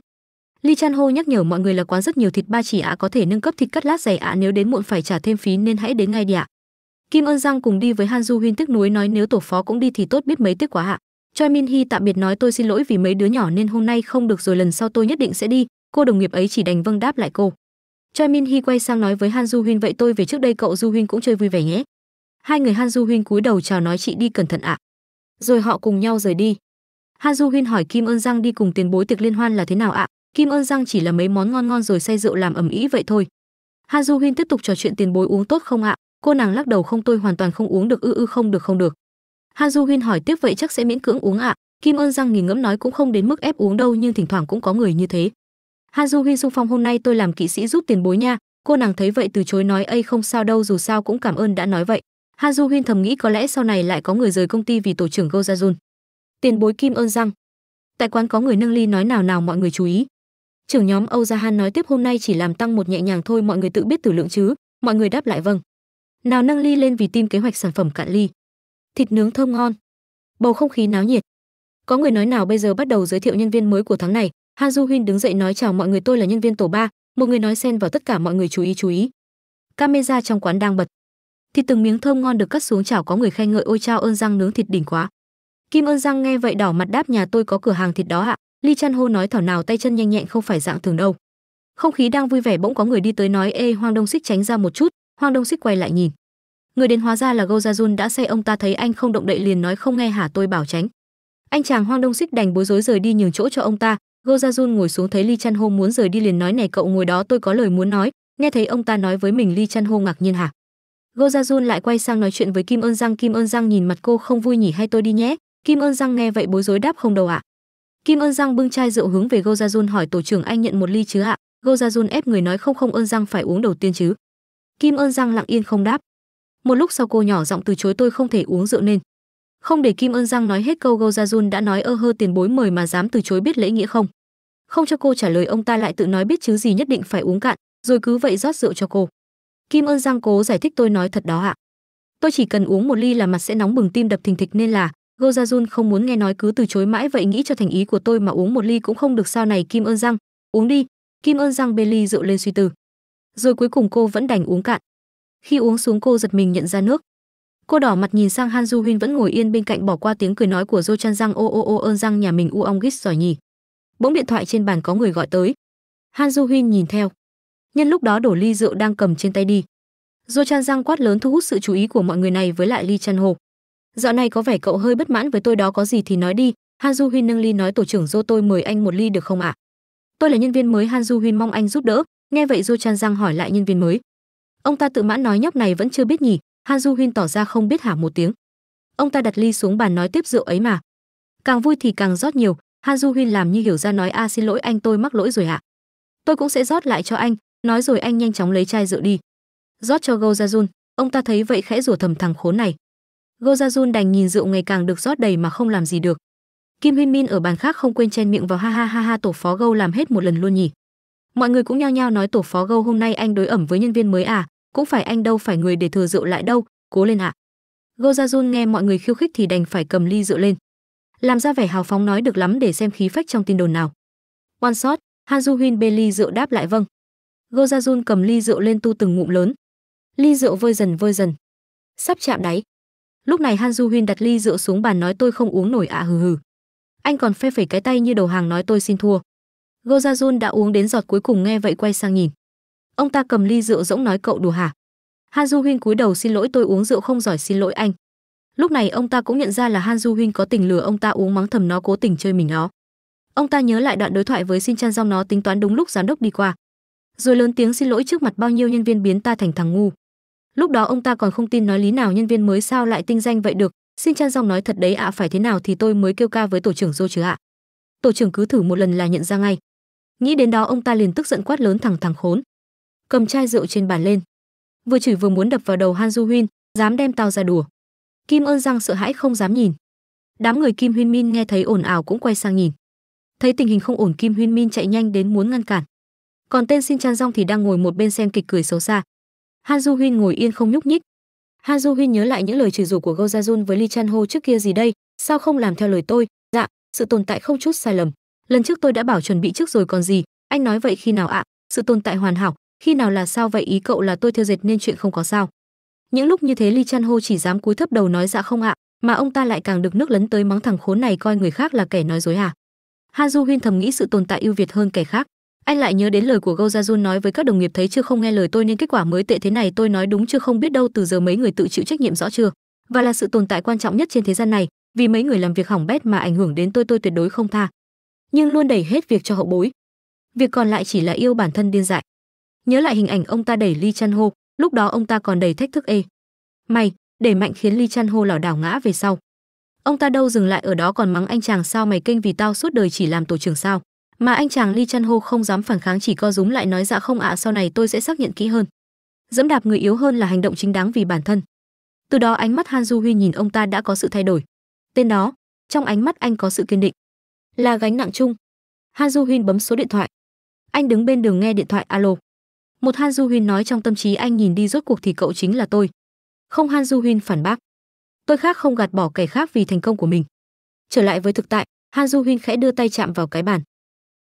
Speaker 1: Lee Chan Ho nhắc nhở mọi người là quán rất nhiều thịt ba chỉ ạ có thể nâng cấp thịt cắt lát dày ạ nếu đến muộn phải trả thêm phí nên hãy đến ngay đi ạ. Kim Ân Giang cùng đi với Han Du Huyên tức núi nói nếu tổ phó cũng đi thì tốt biết mấy tiếc quá ạ. Choi Min Hee tạm biệt nói tôi xin lỗi vì mấy đứa nhỏ nên hôm nay không được rồi lần sau tôi nhất định sẽ đi, cô đồng nghiệp ấy chỉ đành vâng đáp lại cô. Choi Min Hee quay sang nói với Han Ju Huyên vậy tôi về trước đây cậu Ju Huyên cũng chơi vui vẻ nhé. Hai người Han Ju Huyên cúi đầu chào nói chị đi cẩn thận ạ. Rồi họ cùng nhau rời đi. Han Ju Huyên hỏi Kim Ơn Giang đi cùng tiền bối tiệc liên hoan là thế nào ạ? Kim Ơn Giang chỉ là mấy món ngon ngon rồi say rượu làm ẩm ĩ vậy thôi. Han Ju Huyên tiếp tục trò chuyện tiền bối uống tốt không ạ? Cô nàng lắc đầu không tôi hoàn toàn không uống được ư ư không được không được. Han Jugin hỏi tiếp vậy chắc sẽ miễn cưỡng uống ạ. À? Kim Ân Giang nghỉ ngẫm nói cũng không đến mức ép uống đâu nhưng thỉnh thoảng cũng có người như thế. Han Jugin xung phong hôm nay tôi làm kỵ sĩ giúp tiền bối nha. Cô nàng thấy vậy từ chối nói ấy không sao đâu dù sao cũng cảm ơn đã nói vậy. Han Jugin thầm nghĩ có lẽ sau này lại có người rời công ty vì tổ trưởng Gozajun. Tiền bối Kim Ân Giang, Tại quán có người nâng ly nói nào nào mọi người chú ý. Trưởng nhóm Âu Gia Han nói tiếp hôm nay chỉ làm tăng một nhẹ nhàng thôi mọi người tự biết tử lượng chứ. Mọi người đáp lại vâng. Nào nâng ly lên vì tin kế hoạch sản phẩm cạn ly thịt nướng thơm ngon. Bầu không khí náo nhiệt. Có người nói nào bây giờ bắt đầu giới thiệu nhân viên mới của tháng này, Ha Du Huyên đứng dậy nói chào mọi người tôi là nhân viên tổ 3, một người nói xen vào tất cả mọi người chú ý chú ý. Camera trong quán đang bật. Thịt từng miếng thơm ngon được cắt xuống chảo có người khen ngợi ôi trao ơn răng nướng thịt đỉnh quá. Kim ơn răng nghe vậy đỏ mặt đáp nhà tôi có cửa hàng thịt đó ạ. À. Ly Chan Hô nói thảo nào tay chân nhanh nhẹn không phải dạng thường đâu. Không khí đang vui vẻ bỗng có người đi tới nói ê Hoàng Đông Xích tránh ra một chút, Hoàng Đông Xích quay lại nhìn người đến hóa ra là gâu gia jun đã say ông ta thấy anh không động đậy liền nói không nghe hả tôi bảo tránh anh chàng hoang đông xích đành bối rối rời đi nhường chỗ cho ông ta gâu gia jun ngồi xuống thấy ly chăn hô muốn rời đi liền nói này cậu ngồi đó tôi có lời muốn nói nghe thấy ông ta nói với mình ly chăn hô ngạc nhiên hả gâu gia jun lại quay sang nói chuyện với kim ơn giang kim ơn giang nhìn mặt cô không vui nhỉ hay tôi đi nhé kim ơn giang nghe vậy bối rối đáp không đâu ạ à. kim ơn giang bưng chai rượu hướng về gâu gia jun hỏi tổ trưởng anh nhận một ly chứ ạ à? gâu gia jun ép người nói không không ơn giang phải uống đầu tiên chứ kim ơn giang lặng yên không đáp một lúc sau cô nhỏ giọng từ chối tôi không thể uống rượu nên không để kim Ân giang nói hết câu gâu jun đã nói ơ hơ tiền bối mời mà dám từ chối biết lễ nghĩa không không cho cô trả lời ông ta lại tự nói biết chứ gì nhất định phải uống cạn rồi cứ vậy rót rượu cho cô kim Ân giang cố giải thích tôi nói thật đó ạ tôi chỉ cần uống một ly là mặt sẽ nóng bừng tim đập thình thịch nên là gâu jun không muốn nghe nói cứ từ chối mãi vậy nghĩ cho thành ý của tôi mà uống một ly cũng không được sao này kim Ân giang uống đi kim Ân giang bê ly rượu lên suy tư rồi cuối cùng cô vẫn đành uống cạn khi uống xuống cô giật mình nhận ra nước. Cô đỏ mặt nhìn sang Han Du Huyên vẫn ngồi yên bên cạnh bỏ qua tiếng cười nói của Do Chan Giang ô ô ô ơn Giang nhà mình u ong ghít giỏi nhỉ. Bỗng điện thoại trên bàn có người gọi tới. Han Du Huyên nhìn theo. Nhân lúc đó đổ ly rượu đang cầm trên tay đi. Do Chan Giang quát lớn thu hút sự chú ý của mọi người này với lại Ly Chan Hồ. Dạo này có vẻ cậu hơi bất mãn với tôi đó có gì thì nói đi, Han Du Huyên nâng ly nói tổ trưởng Do tôi mời anh một ly được không ạ? Tôi là nhân viên mới Han Du Huyên mong anh giúp đỡ. Nghe vậy Do Chan Giang hỏi lại nhân viên mới ông ta tự mãn nói nhóc này vẫn chưa biết nhỉ han du huyên tỏ ra không biết hả một tiếng ông ta đặt ly xuống bàn nói tiếp rượu ấy mà càng vui thì càng rót nhiều han du huyên làm như hiểu ra nói a à, xin lỗi anh tôi mắc lỗi rồi ạ à. tôi cũng sẽ rót lại cho anh nói rồi anh nhanh chóng lấy chai rượu đi rót cho go ra jun ông ta thấy vậy khẽ rủa thầm thằng khốn này go ra jun đành nhìn rượu ngày càng được rót đầy mà không làm gì được kim huyên min ở bàn khác không quên chen miệng vào ha ha ha ha tổ phó gâu làm hết một lần luôn nhỉ mọi người cũng nhao nhao nói tổ phó gâu hôm nay anh đối ẩm với nhân viên mới à cũng phải anh đâu phải người để thừa rượu lại đâu cố lên ạ à. gozajun nghe mọi người khiêu khích thì đành phải cầm ly rượu lên làm ra vẻ hào phóng nói được lắm để xem khí phách trong tin đồn nào one shot han du bê ly rượu đáp lại vâng gozajun cầm ly rượu lên tu từng ngụm lớn ly rượu vơi dần vơi dần sắp chạm đáy lúc này han đặt ly rượu xuống bàn nói tôi không uống nổi ạ hừ hừ anh còn phe phẩy cái tay như đầu hàng nói tôi xin thua gozajun đã uống đến giọt cuối cùng nghe vậy quay sang nhìn Ông ta cầm ly rượu rỗng nói cậu đùa hả? Han Du Huynh cúi đầu xin lỗi tôi uống rượu không giỏi xin lỗi anh. Lúc này ông ta cũng nhận ra là Han Du Huynh có tình lừa ông ta uống mắng thầm nó cố tình chơi mình nó. Ông ta nhớ lại đoạn đối thoại với Xin Chan Dong nó tính toán đúng lúc giám đốc đi qua. Rồi lớn tiếng xin lỗi trước mặt bao nhiêu nhân viên biến ta thành thằng ngu. Lúc đó ông ta còn không tin nói lý nào nhân viên mới sao lại tinh danh vậy được, Xin Chan Dong nói thật đấy ạ, à, phải thế nào thì tôi mới kêu ca với tổ trưởng Dô chứ ạ. À. Tổ trưởng cứ thử một lần là nhận ra ngay. Nghĩ đến đó ông ta liền tức giận quát lớn thằng thằng khốn, cầm chai rượu trên bàn lên vừa chửi vừa muốn đập vào đầu han du huyên dám đem tao ra đùa kim Ân răng sợ hãi không dám nhìn đám người kim huyên min nghe thấy ồn ào cũng quay sang nhìn thấy tình hình không ổn kim huyên min chạy nhanh đến muốn ngăn cản còn tên xin chan rong thì đang ngồi một bên xem kịch cười xấu xa han du huyên ngồi yên không nhúc nhích han du huyên nhớ lại những lời chửi rủa của go jun với lee chan ho trước kia gì đây sao không làm theo lời tôi dạ sự tồn tại không chút sai lầm lần trước tôi đã bảo chuẩn bị trước rồi còn gì anh nói vậy khi nào ạ sự tồn tại hoàn hảo khi nào là sao vậy ý cậu là tôi theo dệt nên chuyện không có sao những lúc như thế ly chan hô chỉ dám cúi thấp đầu nói dạ không ạ mà ông ta lại càng được nước lấn tới mắng thằng khốn này coi người khác là kẻ nói dối à ha du huyên thầm nghĩ sự tồn tại ưu việt hơn kẻ khác anh lại nhớ đến lời của gâu ra jun nói với các đồng nghiệp thấy chưa không nghe lời tôi nên kết quả mới tệ thế này tôi nói đúng chưa không biết đâu từ giờ mấy người tự chịu trách nhiệm rõ chưa và là sự tồn tại quan trọng nhất trên thế gian này vì mấy người làm việc hỏng bét mà ảnh hưởng đến tôi tôi tuyệt đối không tha nhưng luôn đẩy hết việc cho hậu bối việc còn lại chỉ là yêu bản thân điên dại nhớ lại hình ảnh ông ta đẩy ly chăn hô lúc đó ông ta còn đầy thách thức ê mày để mạnh khiến ly chăn hô lảo đảo ngã về sau ông ta đâu dừng lại ở đó còn mắng anh chàng sao mày kênh vì tao suốt đời chỉ làm tổ trưởng sao mà anh chàng ly chăn hô không dám phản kháng chỉ co rúm lại nói dạ không ạ sau này tôi sẽ xác nhận kỹ hơn dẫm đạp người yếu hơn là hành động chính đáng vì bản thân từ đó ánh mắt han du huy nhìn ông ta đã có sự thay đổi tên đó trong ánh mắt anh có sự kiên định là gánh nặng chung han du huy bấm số điện thoại anh đứng bên đường nghe điện thoại alo một Han Du Huyên nói trong tâm trí anh nhìn đi rốt cuộc thì cậu chính là tôi. Không Han Du Huyên phản bác. Tôi khác không gạt bỏ kẻ khác vì thành công của mình. Trở lại với thực tại, Han Du Huyên khẽ đưa tay chạm vào cái bàn.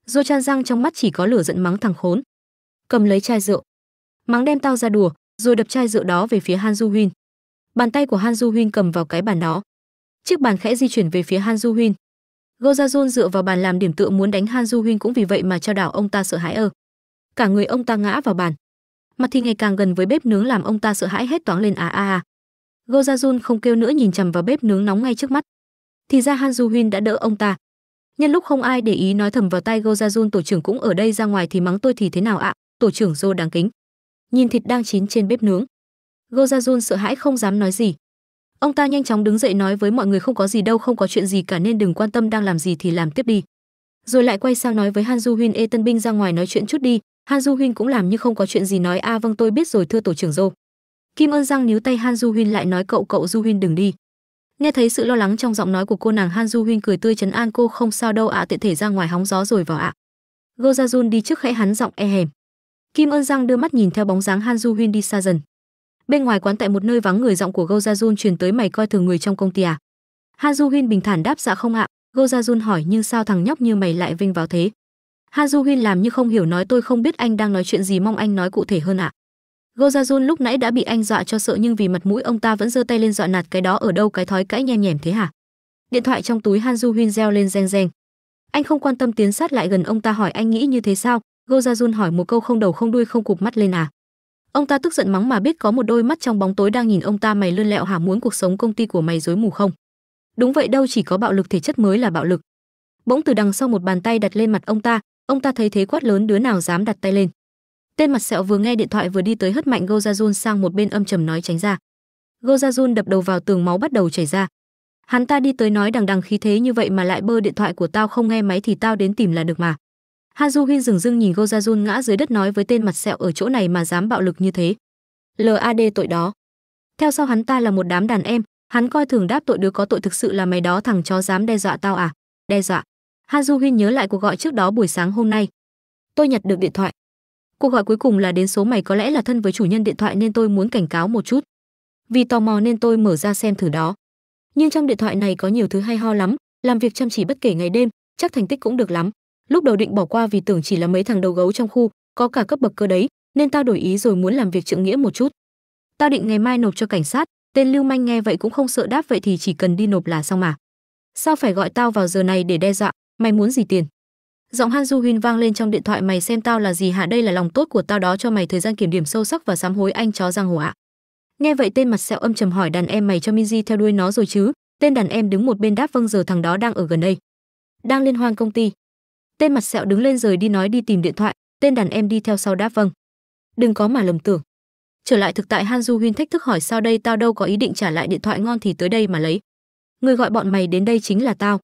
Speaker 1: Dô chan răng trong mắt chỉ có lửa giận mắng thằng khốn. Cầm lấy chai rượu. Mắng đem tao ra đùa, rồi đập chai rượu đó về phía Han Du Huyên. Bàn tay của Han Du Huyên cầm vào cái bàn đó. Chiếc bàn khẽ di chuyển về phía Han Du Huyên. Go Jun dựa vào bàn làm điểm tựa muốn đánh Han Du Huyên cũng vì vậy mà cho đảo ông ta sợ hãi ơ cả người ông ta ngã vào bàn mặt thì ngày càng gần với bếp nướng làm ông ta sợ hãi hết toáng lên à à à gozajun không kêu nữa nhìn chằm vào bếp nướng nóng ngay trước mắt thì ra han du đã đỡ ông ta nhân lúc không ai để ý nói thầm vào tai gozajun tổ trưởng cũng ở đây ra ngoài thì mắng tôi thì thế nào ạ tổ trưởng dô đáng kính nhìn thịt đang chín trên bếp nướng gozajun sợ hãi không dám nói gì ông ta nhanh chóng đứng dậy nói với mọi người không có gì đâu không có chuyện gì cả nên đừng quan tâm đang làm gì thì làm tiếp đi rồi lại quay sang nói với han du huyên tân binh ra ngoài nói chuyện chút đi Han Du Huynh cũng làm như không có chuyện gì nói a à vâng tôi biết rồi thưa tổ trưởng Dô. Kim Ân Giang níu tay Han Du Huynh lại nói cậu cậu Du Huynh đừng đi. Nghe thấy sự lo lắng trong giọng nói của cô nàng Han Du Huynh cười tươi trấn an cô không sao đâu ạ à, tiện thể ra ngoài hóng gió rồi vào ạ. À. Go Ra Jun đi trước khẽ hắn giọng e hèm. Kim Ân Giang đưa mắt nhìn theo bóng dáng Han Du Huynh đi xa dần. Bên ngoài quán tại một nơi vắng người giọng của Go Ra Jun truyền tới mày coi thường người trong công ty à? Han Du Huynh bình thản đáp dạ không ạ. Go Ra Jun hỏi nhưng sao thằng nhóc như mày lại vinh vào thế? Ha Hyun làm như không hiểu nói tôi không biết anh đang nói chuyện gì mong anh nói cụ thể hơn ạ. À. Go Jun lúc nãy đã bị anh dọa cho sợ nhưng vì mặt mũi ông ta vẫn giơ tay lên dọa nạt cái đó ở đâu cái thói cãi nhem nhèm thế hả? Điện thoại trong túi Han Hyun reo lên reng reng. Anh không quan tâm tiến sát lại gần ông ta hỏi anh nghĩ như thế sao? Go Jun hỏi một câu không đầu không đuôi không cụp mắt lên à. Ông ta tức giận mắng mà biết có một đôi mắt trong bóng tối đang nhìn ông ta mày lươn lẹo hả muốn cuộc sống công ty của mày rối mù không? Đúng vậy đâu chỉ có bạo lực thể chất mới là bạo lực. Bỗng từ đằng sau một bàn tay đặt lên mặt ông ta, ông ta thấy thế quát lớn đứa nào dám đặt tay lên tên mặt sẹo vừa nghe điện thoại vừa đi tới hất mạnh gozazun sang một bên âm trầm nói tránh ra gozazun đập đầu vào tường máu bắt đầu chảy ra hắn ta đi tới nói đằng đằng khí thế như vậy mà lại bơ điện thoại của tao không nghe máy thì tao đến tìm là được mà hazuhin dừng dưng nhìn gozazun ngã dưới đất nói với tên mặt sẹo ở chỗ này mà dám bạo lực như thế lad tội đó theo sau hắn ta là một đám đàn em hắn coi thường đáp tội đứa có tội thực sự là mày đó thằng chó dám đe dọa tao à đe dọa Ha Du Huyên nhớ lại cuộc gọi trước đó buổi sáng hôm nay. Tôi nhặt được điện thoại. Cuộc gọi cuối cùng là đến số mày có lẽ là thân với chủ nhân điện thoại nên tôi muốn cảnh cáo một chút. Vì tò mò nên tôi mở ra xem thử đó. Nhưng trong điện thoại này có nhiều thứ hay ho lắm, làm việc chăm chỉ bất kể ngày đêm, chắc thành tích cũng được lắm. Lúc đầu định bỏ qua vì tưởng chỉ là mấy thằng đầu gấu trong khu, có cả cấp bậc cơ đấy, nên tao đổi ý rồi muốn làm việc trượng nghĩa một chút. Tao định ngày mai nộp cho cảnh sát, tên Lưu Manh nghe vậy cũng không sợ đáp vậy thì chỉ cần đi nộp là xong mà. Sao phải gọi tao vào giờ này để đe dọa? mày muốn gì tiền giọng han du huyên vang lên trong điện thoại mày xem tao là gì hả đây là lòng tốt của tao đó cho mày thời gian kiểm điểm sâu sắc và sám hối anh chó giang hồ ạ nghe vậy tên mặt sẹo âm trầm hỏi đàn em mày cho minji theo đuôi nó rồi chứ tên đàn em đứng một bên đáp vâng giờ thằng đó đang ở gần đây đang liên hoan công ty tên mặt sẹo đứng lên rời đi nói đi tìm điện thoại tên đàn em đi theo sau đáp vâng đừng có mà lầm tưởng trở lại thực tại han du huyên thách thức hỏi sao đây tao đâu có ý định trả lại điện thoại ngon thì tới đây mà lấy người gọi bọn mày đến đây chính là tao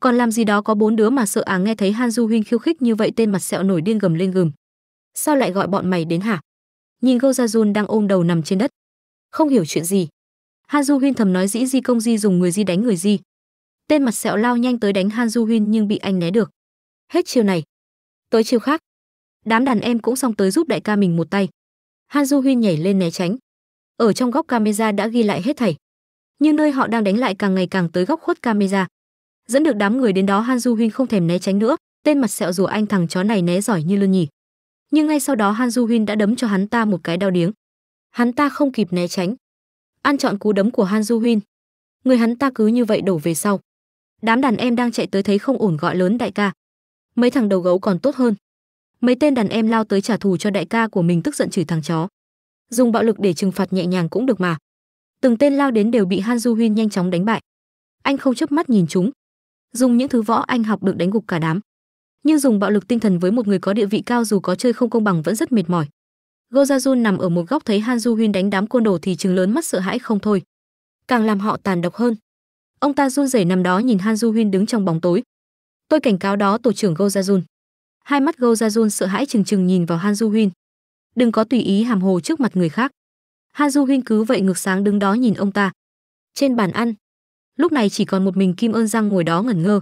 Speaker 1: còn làm gì đó có bốn đứa mà sợ à nghe thấy han du huynh khiêu khích như vậy tên mặt sẹo nổi điên gầm lên gừng sao lại gọi bọn mày đến hả nhìn gâu đang ôm đầu nằm trên đất không hiểu chuyện gì han du huynh thầm nói dĩ di công di dùng người di đánh người di tên mặt sẹo lao nhanh tới đánh han du huynh nhưng bị anh né được hết chiều này tới chiều khác đám đàn em cũng xong tới giúp đại ca mình một tay han du huynh nhảy lên né tránh ở trong góc camera đã ghi lại hết thảy nhưng nơi họ đang đánh lại càng ngày càng tới góc khuất camera dẫn được đám người đến đó han du huyên không thèm né tránh nữa tên mặt sẹo rùa anh thằng chó này né giỏi như lươn nhỉ nhưng ngay sau đó han du huyên đã đấm cho hắn ta một cái đau điếng hắn ta không kịp né tránh an chọn cú đấm của han du huyên người hắn ta cứ như vậy đổ về sau đám đàn em đang chạy tới thấy không ổn gọi lớn đại ca mấy thằng đầu gấu còn tốt hơn mấy tên đàn em lao tới trả thù cho đại ca của mình tức giận chửi thằng chó dùng bạo lực để trừng phạt nhẹ nhàng cũng được mà từng tên lao đến đều bị han du huyên nhanh chóng đánh bại anh không chớp mắt nhìn chúng dùng những thứ võ anh học được đánh gục cả đám nhưng dùng bạo lực tinh thần với một người có địa vị cao dù có chơi không công bằng vẫn rất mệt mỏi go nằm ở một góc thấy han du huyên đánh đám côn đồ thì chừng lớn mắt sợ hãi không thôi càng làm họ tàn độc hơn ông ta run rẩy nằm đó nhìn han du huyên đứng trong bóng tối tôi cảnh cáo đó tổ trưởng go hai mắt go sợ hãi chừng chừng nhìn vào han du huyên đừng có tùy ý hàm hồ trước mặt người khác han du huyên cứ vậy ngược sáng đứng đó nhìn ông ta trên bàn ăn lúc này chỉ còn một mình kim ơn răng ngồi đó ngẩn ngơ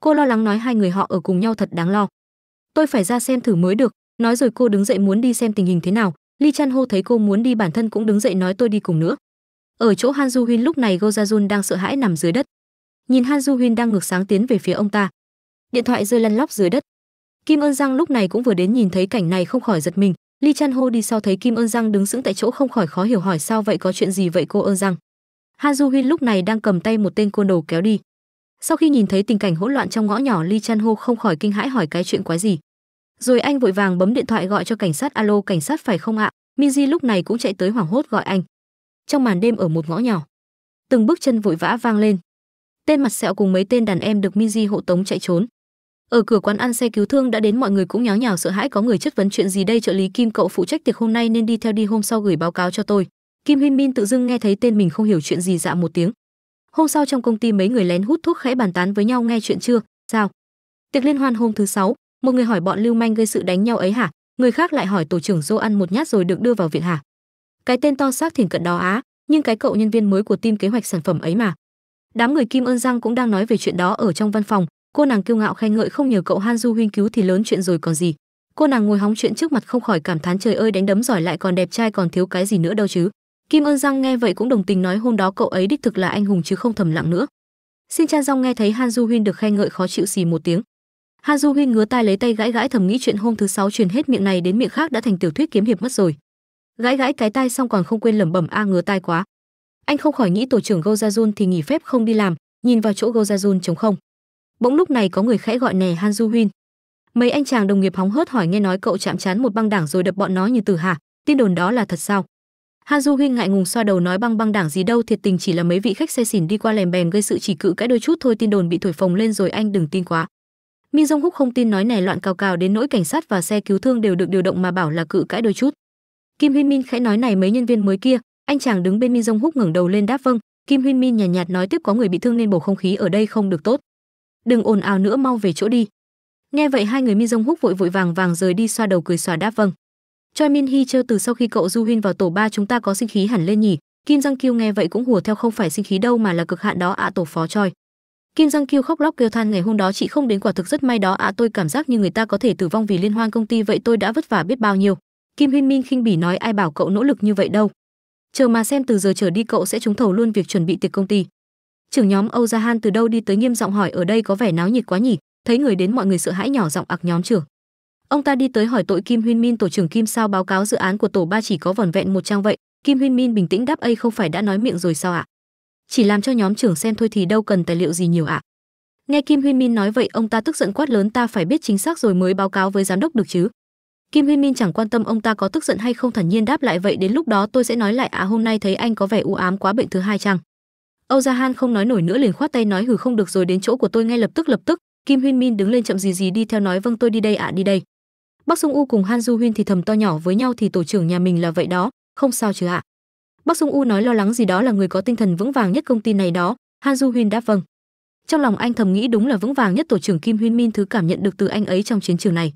Speaker 1: cô lo lắng nói hai người họ ở cùng nhau thật đáng lo tôi phải ra xem thử mới được nói rồi cô đứng dậy muốn đi xem tình hình thế nào Li chan hô thấy cô muốn đi bản thân cũng đứng dậy nói tôi đi cùng nữa ở chỗ han du huyên lúc này go ra jun đang sợ hãi nằm dưới đất nhìn han du huyên đang ngược sáng tiến về phía ông ta điện thoại rơi lăn lóc dưới đất kim ơn giang lúc này cũng vừa đến nhìn thấy cảnh này không khỏi giật mình Li chan hô đi sau thấy kim ơn giang đứng sững tại chỗ không khỏi khó hiểu hỏi sao vậy có chuyện gì vậy cô ơn giang Ha Du Hyun lúc này đang cầm tay một tên côn đồ kéo đi. Sau khi nhìn thấy tình cảnh hỗn loạn trong ngõ nhỏ, Li Chan Ho không khỏi kinh hãi hỏi cái chuyện quái gì. Rồi anh vội vàng bấm điện thoại gọi cho cảnh sát, "Alo, cảnh sát phải không ạ?" À? Minji lúc này cũng chạy tới hoảng hốt gọi anh. Trong màn đêm ở một ngõ nhỏ, từng bước chân vội vã vang lên. Tên mặt sẹo cùng mấy tên đàn em được Minji hộ tống chạy trốn. Ở cửa quán ăn xe cứu thương đã đến mọi người cũng nháo nhào sợ hãi có người chất vấn chuyện gì đây trợ lý Kim cậu phụ trách tiệc hôm nay nên đi theo đi hôm sau gửi báo cáo cho tôi. Kim Hin Min tự dưng nghe thấy tên mình không hiểu chuyện gì dạ một tiếng. Hôm sau trong công ty mấy người lén hút thuốc khẽ bàn tán với nhau nghe chuyện chưa, sao? Tiệc liên hoan hôm thứ sáu, một người hỏi bọn lưu manh gây sự đánh nhau ấy hả? Người khác lại hỏi tổ trưởng Dô ăn một nhát rồi được đưa vào viện hả? Cái tên to xác thỉnh cận đó á, nhưng cái cậu nhân viên mới của team kế hoạch sản phẩm ấy mà. Đám người Kim Ân Giang cũng đang nói về chuyện đó ở trong văn phòng, cô nàng kiêu ngạo khen ngợi không nhờ cậu Han Du huynh cứu thì lớn chuyện rồi còn gì. Cô nàng ngồi hóng chuyện trước mặt không khỏi cảm thán trời ơi đánh đấm giỏi lại còn đẹp trai còn thiếu cái gì nữa đâu chứ. Kim Ân Giang nghe vậy cũng đồng tình nói hôm đó cậu ấy đích thực là anh hùng chứ không thầm lặng nữa. Xin Cha Dong nghe thấy Han Du Huyên được khen ngợi khó chịu xì một tiếng. Han Du Huyên ngứa tai lấy tay gãi gãi thầm nghĩ chuyện hôm thứ sáu truyền hết miệng này đến miệng khác đã thành tiểu thuyết kiếm hiệp mất rồi. Gãi gãi cái tai xong còn không quên lẩm bẩm a à, ngứa tai quá. Anh không khỏi nghĩ tổ trưởng Go Jun thì nghỉ phép không đi làm, nhìn vào chỗ Go Jun trống không. Bỗng lúc này có người khẽ gọi nè Han Du Huyên. Mấy anh chàng đồng nghiệp hóng hớt hỏi nghe nói cậu chạm trán một băng đảng rồi đập bọn nó như từ hả, tin đồn đó là thật sao? Ha Du Huynh ngại ngùng xoa đầu nói băng băng đảng gì đâu thiệt tình chỉ là mấy vị khách xe xỉn đi qua lèm bèm gây sự chỉ cự cãi đôi chút thôi tin đồn bị thổi phồng lên rồi anh đừng tin quá. Minh Dung Húc không tin nói này loạn cào cào đến nỗi cảnh sát và xe cứu thương đều được điều động mà bảo là cự cãi đôi chút. Kim Huyên Min khẽ nói này mấy nhân viên mới kia, anh chàng đứng bên Minh Dung Húc ngẩng đầu lên đáp vâng, Kim Huyên Min nhàn nhạt, nhạt nói tiếp có người bị thương nên bầu không khí ở đây không được tốt. Đừng ồn ào nữa mau về chỗ đi. Nghe vậy hai người Mi Dung Húc vội vội vàng vàng rời đi xoa đầu cười xòa đáp vâng. Choi Min Hee trêu từ sau khi cậu Du Huyên vào tổ 3 chúng ta có sinh khí hẳn lên nhỉ. Kim Jang Kyu nghe vậy cũng hùa theo không phải sinh khí đâu mà là cực hạn đó ạ à, tổ phó Choi. Kim Jang Kyu khóc lóc kêu than ngày hôm đó chị không đến quả thực rất may đó ạ à, tôi cảm giác như người ta có thể tử vong vì liên hoan công ty vậy tôi đã vất vả biết bao nhiêu. Kim Huyên Minh khinh bỉ nói ai bảo cậu nỗ lực như vậy đâu. Chờ mà xem từ giờ trở đi cậu sẽ trúng thầu luôn việc chuẩn bị tiệc công ty. Trưởng nhóm Âu Gia Han từ đâu đi tới nghiêm giọng hỏi ở đây có vẻ náo nhiệt quá nhỉ, thấy người đến mọi người sợ hãi nhỏ giọng ạc nhóm trưởng. Ông ta đi tới hỏi tội Kim Huyên Min tổ trưởng Kim sao báo cáo dự án của tổ ba chỉ có vỏn vẹn một trang vậy. Kim Huyên Min bình tĩnh đáp ấy không phải đã nói miệng rồi sao ạ? Chỉ làm cho nhóm trưởng xem thôi thì đâu cần tài liệu gì nhiều ạ. Nghe Kim Huyên Min nói vậy ông ta tức giận quát lớn ta phải biết chính xác rồi mới báo cáo với giám đốc được chứ. Kim Huyên Min chẳng quan tâm ông ta có tức giận hay không thản nhiên đáp lại vậy đến lúc đó tôi sẽ nói lại à hôm nay thấy anh có vẻ u ám quá bệnh thứ hai chăng. Âu Gia Han không nói nổi nữa liền khoát tay nói hừ không được rồi đến chỗ của tôi ngay lập tức lập tức. Kim Huyên Min đứng lên chậm gì gì đi theo nói vâng tôi đi đây ạ à, đi đây. Bắc Sung U cùng Han Du Huyên thì thầm to nhỏ với nhau thì tổ trưởng nhà mình là vậy đó, không sao chứ ạ. Bắc Sung U nói lo lắng gì đó là người có tinh thần vững vàng nhất công ty này đó, Han Du Huyên đáp vâng. Trong lòng anh thầm nghĩ đúng là vững vàng nhất tổ trưởng Kim Huyên Min thứ cảm nhận được từ anh ấy trong chiến trường này.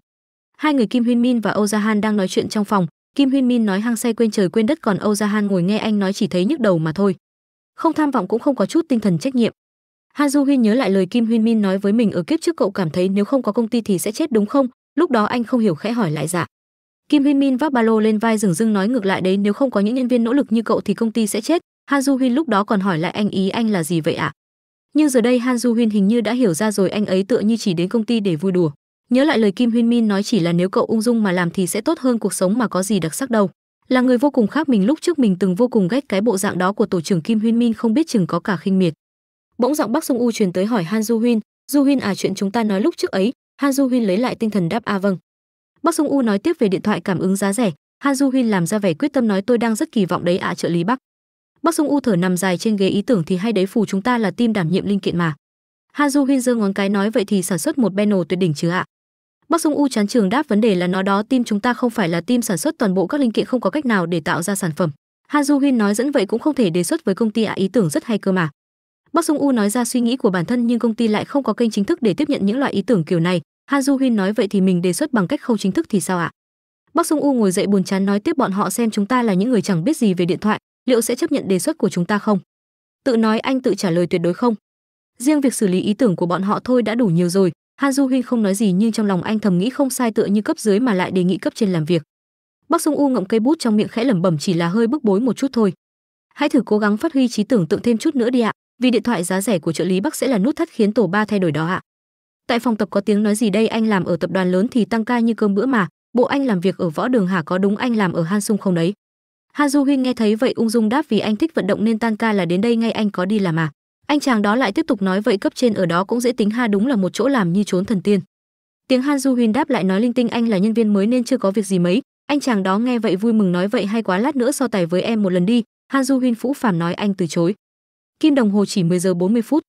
Speaker 1: Hai người Kim Huyên Min và Âu Gia Han đang nói chuyện trong phòng, Kim Huyên Min nói hang say quên trời quên đất còn Âu Gia Han ngồi nghe anh nói chỉ thấy nhức đầu mà thôi. Không tham vọng cũng không có chút tinh thần trách nhiệm. Han Du Huyên nhớ lại lời Kim Huyên Min nói với mình ở kiếp trước cậu cảm thấy nếu không có công ty thì sẽ chết đúng không? lúc đó anh không hiểu khẽ hỏi lại dạ kim huy min vác ba lô lên vai rừng rưng nói ngược lại đấy nếu không có những nhân viên nỗ lực như cậu thì công ty sẽ chết han du huyên lúc đó còn hỏi lại anh ý anh là gì vậy ạ nhưng giờ đây han du huyên hình như đã hiểu ra rồi anh ấy tựa như chỉ đến công ty để vui đùa nhớ lại lời kim huyên min nói chỉ là nếu cậu ung dung mà làm thì sẽ tốt hơn cuộc sống mà có gì đặc sắc đâu là người vô cùng khác mình lúc trước mình từng vô cùng ghét cái bộ dạng đó của tổ trưởng kim huyên min không biết chừng có cả khinh miệt bỗng giọng bác sung u truyền tới hỏi han du huyên du huyên à chuyện chúng ta nói lúc trước ấy Han Du Huyên lấy lại tinh thần đáp a à, vâng. Bắc Sung U nói tiếp về điện thoại cảm ứng giá rẻ, Han Du Huyên làm ra vẻ quyết tâm nói tôi đang rất kỳ vọng đấy ạ trợ lý Bắc. Bắc Sung U thở nằm dài trên ghế ý tưởng thì hay đấy phù chúng ta là team đảm nhiệm linh kiện mà. Han Du Huyên giơ ngón cái nói vậy thì sản xuất một panel tuyệt đỉnh chứ ạ. Bắc Sung U chán trường đáp vấn đề là nó đó team chúng ta không phải là team sản xuất toàn bộ các linh kiện không có cách nào để tạo ra sản phẩm. Han Du Huyên nói dẫn vậy cũng không thể đề xuất với công ty ạ ý tưởng rất hay cơ mà. Bắc Sung U nói ra suy nghĩ của bản thân nhưng công ty lại không có kênh chính thức để tiếp nhận những loại ý tưởng kiểu này. Han Du Hyun nói vậy thì mình đề xuất bằng cách không chính thức thì sao ạ? Bắc Sung U ngồi dậy buồn chán nói tiếp bọn họ xem chúng ta là những người chẳng biết gì về điện thoại, liệu sẽ chấp nhận đề xuất của chúng ta không? Tự nói anh tự trả lời tuyệt đối không. Riêng việc xử lý ý tưởng của bọn họ thôi đã đủ nhiều rồi. Han Du Hyun không nói gì nhưng trong lòng anh thầm nghĩ không sai tựa như cấp dưới mà lại đề nghị cấp trên làm việc. Bắc Sung U ngậm cây bút trong miệng khẽ lẩm bẩm chỉ là hơi bức bối một chút thôi. Hãy thử cố gắng phát huy trí tưởng tượng thêm chút nữa đi ạ vì điện thoại giá rẻ của trợ lý Bắc sẽ là nút thắt khiến tổ ba thay đổi đó ạ. Tại phòng tập có tiếng nói gì đây anh làm ở tập đoàn lớn thì tăng ca như cơm bữa mà, bộ anh làm việc ở võ đường hả có đúng anh làm ở Han Sung không đấy? Ha Du Huynh nghe thấy vậy ung dung đáp vì anh thích vận động nên tăng ca là đến đây ngay anh có đi làm à. Anh chàng đó lại tiếp tục nói vậy cấp trên ở đó cũng dễ tính ha đúng là một chỗ làm như trốn thần tiên. Tiếng Han Du Huynh đáp lại nói linh tinh anh là nhân viên mới nên chưa có việc gì mấy. Anh chàng đó nghe vậy vui mừng nói vậy hay quá lát nữa so tài với em một lần đi. Han Du Huynh phũ phàm nói anh từ chối kim đồng hồ chỉ 10 giờ 40 phút.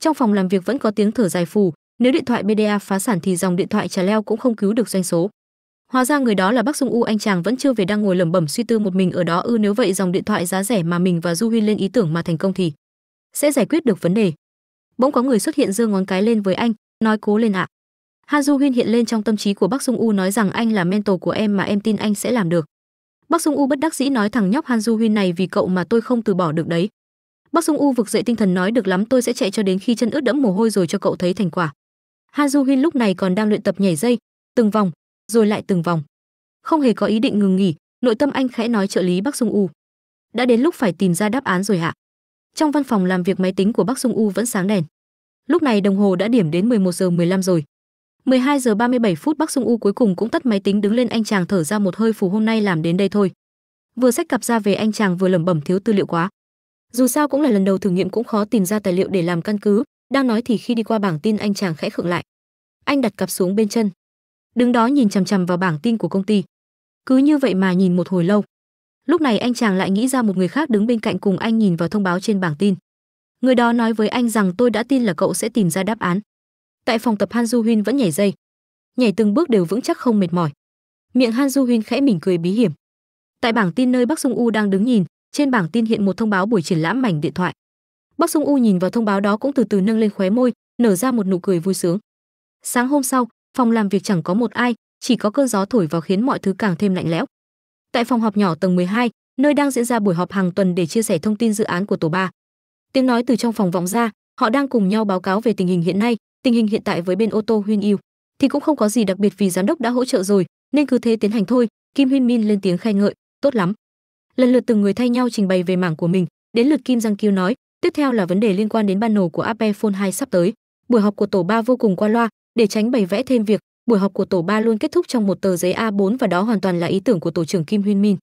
Speaker 1: Trong phòng làm việc vẫn có tiếng thở dài phù, nếu điện thoại BDA phá sản thì dòng điện thoại trà leo cũng không cứu được doanh số. Hóa ra người đó là Bắc Dung U anh chàng vẫn chưa về đang ngồi lẩm bẩm suy tư một mình ở đó ư nếu vậy dòng điện thoại giá rẻ mà mình và Du Huy lên ý tưởng mà thành công thì sẽ giải quyết được vấn đề. Bỗng có người xuất hiện giơ ngón cái lên với anh, nói cố lên ạ. Han Du Huyên hiện lên trong tâm trí của Bắc Dung U nói rằng anh là mentor của em mà em tin anh sẽ làm được. Bắc Dung U bất đắc dĩ nói thằng nhóc Han Du Huyên này vì cậu mà tôi không từ bỏ được đấy. Bắc Sung U vực dậy tinh thần nói được lắm tôi sẽ chạy cho đến khi chân ướt đẫm mồ hôi rồi cho cậu thấy thành quả. Ha Du Hin lúc này còn đang luyện tập nhảy dây, từng vòng, rồi lại từng vòng. Không hề có ý định ngừng nghỉ, nội tâm anh khẽ nói trợ lý Bắc Sung U. Đã đến lúc phải tìm ra đáp án rồi hạ. Trong văn phòng làm việc máy tính của Bắc Sung U vẫn sáng đèn. Lúc này đồng hồ đã điểm đến 11 giờ 15 rồi. 12 giờ 37 phút Bắc Sung U cuối cùng cũng tắt máy tính đứng lên anh chàng thở ra một hơi phù hôm nay làm đến đây thôi. Vừa xách cặp ra về anh chàng vừa lẩm bẩm thiếu tư liệu quá, dù sao cũng là lần đầu thử nghiệm cũng khó tìm ra tài liệu để làm căn cứ đang nói thì khi đi qua bảng tin anh chàng khẽ khựng lại anh đặt cặp xuống bên chân đứng đó nhìn chằm chằm vào bảng tin của công ty cứ như vậy mà nhìn một hồi lâu lúc này anh chàng lại nghĩ ra một người khác đứng bên cạnh cùng anh nhìn vào thông báo trên bảng tin người đó nói với anh rằng tôi đã tin là cậu sẽ tìm ra đáp án tại phòng tập han du huyên vẫn nhảy dây nhảy từng bước đều vững chắc không mệt mỏi miệng han du huyên khẽ mỉm cười bí hiểm tại bảng tin nơi bắc sung u đang đứng nhìn trên bảng tin hiện một thông báo buổi triển lãm mảnh điện thoại. Bắc Sung U nhìn vào thông báo đó cũng từ từ nâng lên khóe môi, nở ra một nụ cười vui sướng. Sáng hôm sau, phòng làm việc chẳng có một ai, chỉ có cơn gió thổi vào khiến mọi thứ càng thêm lạnh lẽo. Tại phòng họp nhỏ tầng 12, nơi đang diễn ra buổi họp hàng tuần để chia sẻ thông tin dự án của tổ 3. Tiếng nói từ trong phòng vọng ra, họ đang cùng nhau báo cáo về tình hình hiện nay, tình hình hiện tại với bên ô tô Huyên Yêu thì cũng không có gì đặc biệt vì giám đốc đã hỗ trợ rồi, nên cứ thế tiến hành thôi, Kim Huyên Min lên tiếng khen ngợi, tốt lắm lần lượt từng người thay nhau trình bày về mảng của mình đến lượt kim giang kiêu nói tiếp theo là vấn đề liên quan đến ban nổ của apple phone 2 sắp tới buổi họp của tổ ba vô cùng qua loa để tránh bày vẽ thêm việc buổi họp của tổ ba luôn kết thúc trong một tờ giấy A4 và đó hoàn toàn là ý tưởng của tổ trưởng Kim Huyên Min.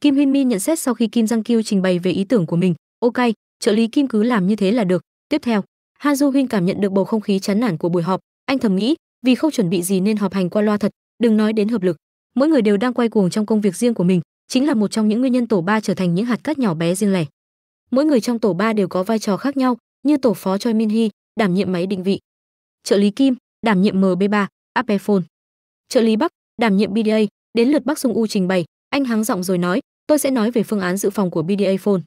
Speaker 1: Kim Huyên Min nhận xét sau khi Kim Giang Kiêu trình bày về ý tưởng của mình, "Ok, trợ lý Kim cứ làm như thế là được." Tiếp theo, Ha Du Huyên cảm nhận được bầu không khí chán nản của buổi họp, anh thầm nghĩ, vì không chuẩn bị gì nên họp hành qua loa thật, đừng nói đến hợp lực. Mỗi người đều đang quay cuồng trong công việc riêng của mình, chính là một trong những nguyên nhân tổ ba trở thành những hạt cát nhỏ bé riêng lẻ. Mỗi người trong tổ ba đều có vai trò khác nhau, như tổ phó Choi Min Hee đảm nhiệm máy định vị, trợ lý Kim đảm nhiệm MB3, Apephone, trợ lý Bắc đảm nhiệm BDA, đến lượt Bắc Sung U trình bày, anh hắng giọng rồi nói, tôi sẽ nói về phương án dự phòng của BDA Phone.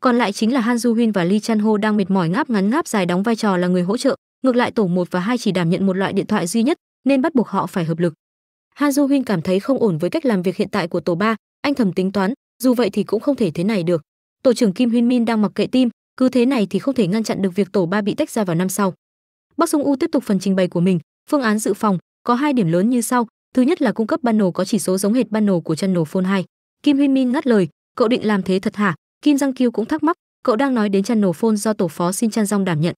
Speaker 1: Còn lại chính là Han Du Huyên và Lee Chan Ho đang mệt mỏi ngáp ngắn ngáp dài đóng vai trò là người hỗ trợ, ngược lại tổ 1 và 2 chỉ đảm nhận một loại điện thoại duy nhất, nên bắt buộc họ phải hợp lực. Han Du Huyên cảm thấy không ổn với cách làm việc hiện tại của tổ 3, anh thầm tính toán dù vậy thì cũng không thể thế này được tổ trưởng kim huyên min đang mặc kệ tim cứ thế này thì không thể ngăn chặn được việc tổ ba bị tách ra vào năm sau bắc sung u tiếp tục phần trình bày của mình phương án dự phòng có hai điểm lớn như sau thứ nhất là cung cấp ban nổ có chỉ số giống hệt ban nổ của chân nổ phone 2. kim huyên min ngắt lời cậu định làm thế thật hả kim giang kiêu cũng thắc mắc cậu đang nói đến chân nổ phone do tổ phó xin chan dong đảm nhận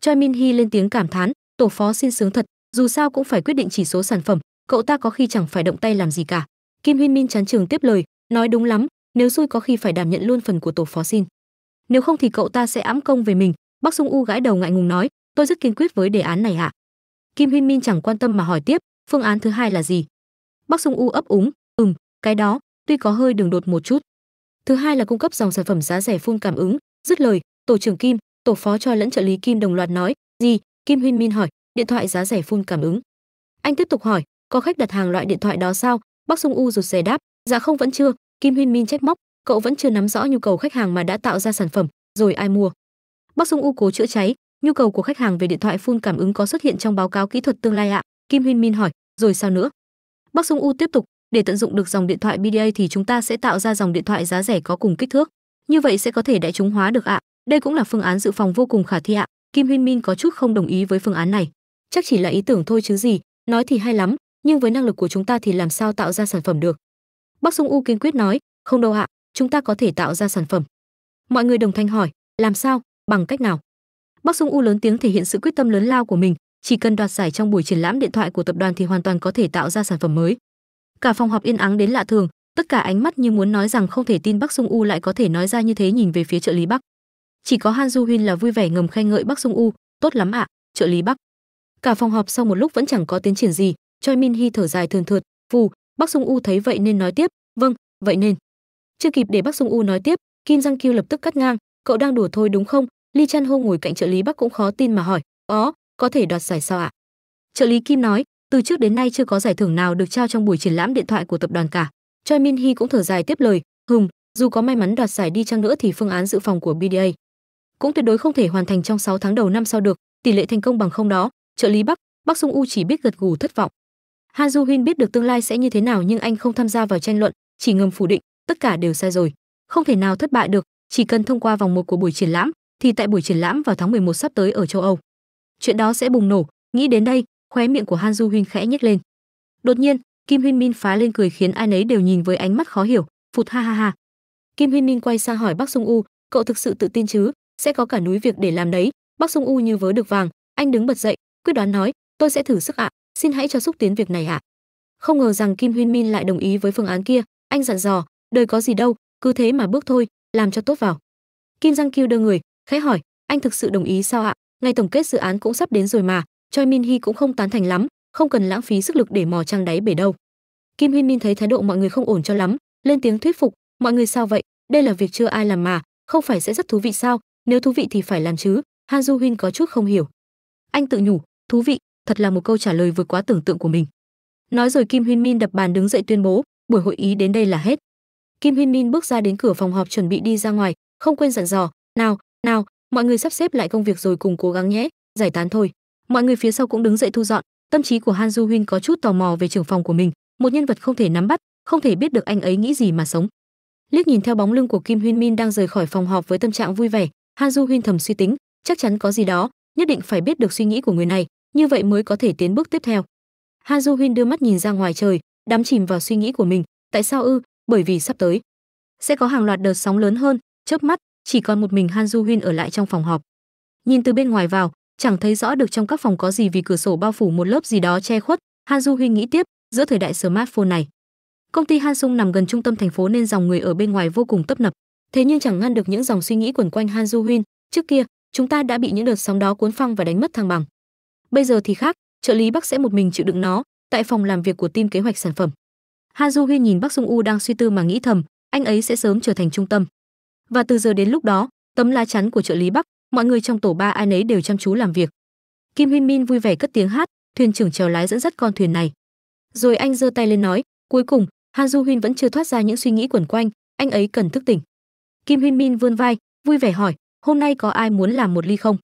Speaker 1: choi min hi lên tiếng cảm thán tổ phó xin sướng thật dù sao cũng phải quyết định chỉ số sản phẩm cậu ta có khi chẳng phải động tay làm gì cả Kim Huyên Min chán trường tiếp lời, nói đúng lắm, nếu xui có khi phải đảm nhận luôn phần của tổ phó xin. Nếu không thì cậu ta sẽ ám công về mình, Bắc Sung U gãi đầu ngại ngùng nói, tôi rất kiên quyết với đề án này ạ. Kim Huyên Min chẳng quan tâm mà hỏi tiếp, phương án thứ hai là gì? Bắc Sung U ấp úng, ừm, cái đó, tuy có hơi đường đột một chút. Thứ hai là cung cấp dòng sản phẩm giá rẻ phun cảm ứng, dứt lời, tổ trưởng Kim, tổ phó cho lẫn trợ lý Kim đồng loạt nói, gì? Kim Huyên Min hỏi, điện thoại giá rẻ phun cảm ứng. Anh tiếp tục hỏi, có khách đặt hàng loại điện thoại đó sao? Bắc Sung U rụt rè đáp, "Dạ không vẫn chưa." Kim Huyên Min trách móc, "Cậu vẫn chưa nắm rõ nhu cầu khách hàng mà đã tạo ra sản phẩm, rồi ai mua?" Bắc Sung U cố chữa cháy, "Nhu cầu của khách hàng về điện thoại phun cảm ứng có xuất hiện trong báo cáo kỹ thuật tương lai ạ?" Kim Huyên Min hỏi, "Rồi sao nữa?" Bắc Sung U tiếp tục, "Để tận dụng được dòng điện thoại BDA thì chúng ta sẽ tạo ra dòng điện thoại giá rẻ có cùng kích thước, như vậy sẽ có thể đại chúng hóa được ạ. Đây cũng là phương án dự phòng vô cùng khả thi ạ." Kim Huyên Min có chút không đồng ý với phương án này. Chắc chỉ là ý tưởng thôi chứ gì, nói thì hay lắm, nhưng với năng lực của chúng ta thì làm sao tạo ra sản phẩm được bác sung u kiên quyết nói không đâu ạ chúng ta có thể tạo ra sản phẩm mọi người đồng thanh hỏi làm sao bằng cách nào bác sung u lớn tiếng thể hiện sự quyết tâm lớn lao của mình chỉ cần đoạt giải trong buổi triển lãm điện thoại của tập đoàn thì hoàn toàn có thể tạo ra sản phẩm mới cả phòng họp yên ắng đến lạ thường tất cả ánh mắt như muốn nói rằng không thể tin Bác sung u lại có thể nói ra như thế nhìn về phía trợ lý bắc chỉ có han du huyên là vui vẻ ngầm khen ngợi Bác sung u tốt lắm ạ trợ lý bắc cả phòng họp sau một lúc vẫn chẳng có tiến triển gì Choi Min Hee thở dài thường thượt, "Phù, Bắc Sung U thấy vậy nên nói tiếp, "Vâng, vậy nên." Chưa kịp để Bắc Sung U nói tiếp, Kim Giang Kiêu lập tức cắt ngang, "Cậu đang đùa thôi đúng không?" Lee Chan Ho ngồi cạnh trợ lý Bắc cũng khó tin mà hỏi, "Ó, có thể đoạt giải sao ạ?" Trợ lý Kim nói, "Từ trước đến nay chưa có giải thưởng nào được trao trong buổi triển lãm điện thoại của tập đoàn cả." Choi Min Hee cũng thở dài tiếp lời, Hùng, dù có may mắn đoạt giải đi chăng nữa thì phương án dự phòng của BDA cũng tuyệt đối không thể hoàn thành trong 6 tháng đầu năm sau được, tỷ lệ thành công bằng không đó." Trợ lý Bắc, Bắc Sung U chỉ biết gật gù thất vọng. Han Ju Hin biết được tương lai sẽ như thế nào nhưng anh không tham gia vào tranh luận, chỉ ngầm phủ định, tất cả đều sai rồi. Không thể nào thất bại được, chỉ cần thông qua vòng một của buổi triển lãm, thì tại buổi triển lãm vào tháng 11 sắp tới ở châu Âu. Chuyện đó sẽ bùng nổ, nghĩ đến đây, khóe miệng của Han Ju Hin khẽ nhếch lên. Đột nhiên, Kim Hin Min phá lên cười khiến ai nấy đều nhìn với ánh mắt khó hiểu, phụt ha ha ha. Kim Hin Min quay sang hỏi Bắc Sung U, cậu thực sự tự tin chứ, sẽ có cả núi việc để làm đấy. Bắc Sung U như vớ được vàng, anh đứng bật dậy, quyết đoán nói, tôi sẽ thử sức ạ, à xin hãy cho xúc tiến việc này ạ à? không ngờ rằng kim huyên min lại đồng ý với phương án kia anh dặn dò đời có gì đâu cứ thế mà bước thôi làm cho tốt vào kim giang kiêu đưa người khẽ hỏi anh thực sự đồng ý sao ạ ngày tổng kết dự án cũng sắp đến rồi mà choi min hi cũng không tán thành lắm không cần lãng phí sức lực để mò trang đáy bể đâu kim huyên min thấy thái độ mọi người không ổn cho lắm lên tiếng thuyết phục mọi người sao vậy đây là việc chưa ai làm mà không phải sẽ rất thú vị sao nếu thú vị thì phải làm chứ han du huyên có chút không hiểu anh tự nhủ thú vị thật là một câu trả lời vượt quá tưởng tượng của mình. Nói rồi Kim Huyên Min đập bàn đứng dậy tuyên bố, buổi hội ý đến đây là hết. Kim Huyên Min bước ra đến cửa phòng họp chuẩn bị đi ra ngoài, không quên dặn dò, "Nào, nào, mọi người sắp xếp lại công việc rồi cùng cố gắng nhé, giải tán thôi." Mọi người phía sau cũng đứng dậy thu dọn, tâm trí của Han Du Huyên có chút tò mò về trưởng phòng của mình, một nhân vật không thể nắm bắt, không thể biết được anh ấy nghĩ gì mà sống. Liếc nhìn theo bóng lưng của Kim Huyên Min đang rời khỏi phòng họp với tâm trạng vui vẻ, Han Du Huyên thầm suy tính, chắc chắn có gì đó, nhất định phải biết được suy nghĩ của người này, như vậy mới có thể tiến bước tiếp theo. Han Huyên đưa mắt nhìn ra ngoài trời, đắm chìm vào suy nghĩ của mình, tại sao ư? Bởi vì sắp tới sẽ có hàng loạt đợt sóng lớn hơn, chớp mắt, chỉ còn một mình Han Huyên ở lại trong phòng họp. Nhìn từ bên ngoài vào, chẳng thấy rõ được trong các phòng có gì vì cửa sổ bao phủ một lớp gì đó che khuất, Han Huyên nghĩ tiếp, giữa thời đại smartphone này, công ty Hansung nằm gần trung tâm thành phố nên dòng người ở bên ngoài vô cùng tấp nập, thế nhưng chẳng ngăn được những dòng suy nghĩ quẩn quanh Han Huyên, trước kia, chúng ta đã bị những đợt sóng đó cuốn phăng và đánh mất thăng bằng. Bây giờ thì khác, trợ lý Bắc sẽ một mình chịu đựng nó tại phòng làm việc của team kế hoạch sản phẩm. Ha Du Huy nhìn Bắc sung U đang suy tư mà nghĩ thầm, anh ấy sẽ sớm trở thành trung tâm. Và từ giờ đến lúc đó, tấm lá chắn của trợ lý Bắc, mọi người trong tổ ba ai nấy đều chăm chú làm việc. Kim Huyên Min vui vẻ cất tiếng hát, thuyền trưởng chèo lái dẫn dắt con thuyền này. Rồi anh giơ tay lên nói, cuối cùng, Han Du Huyên vẫn chưa thoát ra những suy nghĩ quẩn quanh, anh ấy cần thức tỉnh. Kim Huyên Min vươn vai, vui vẻ hỏi, hôm nay có ai muốn làm một ly không?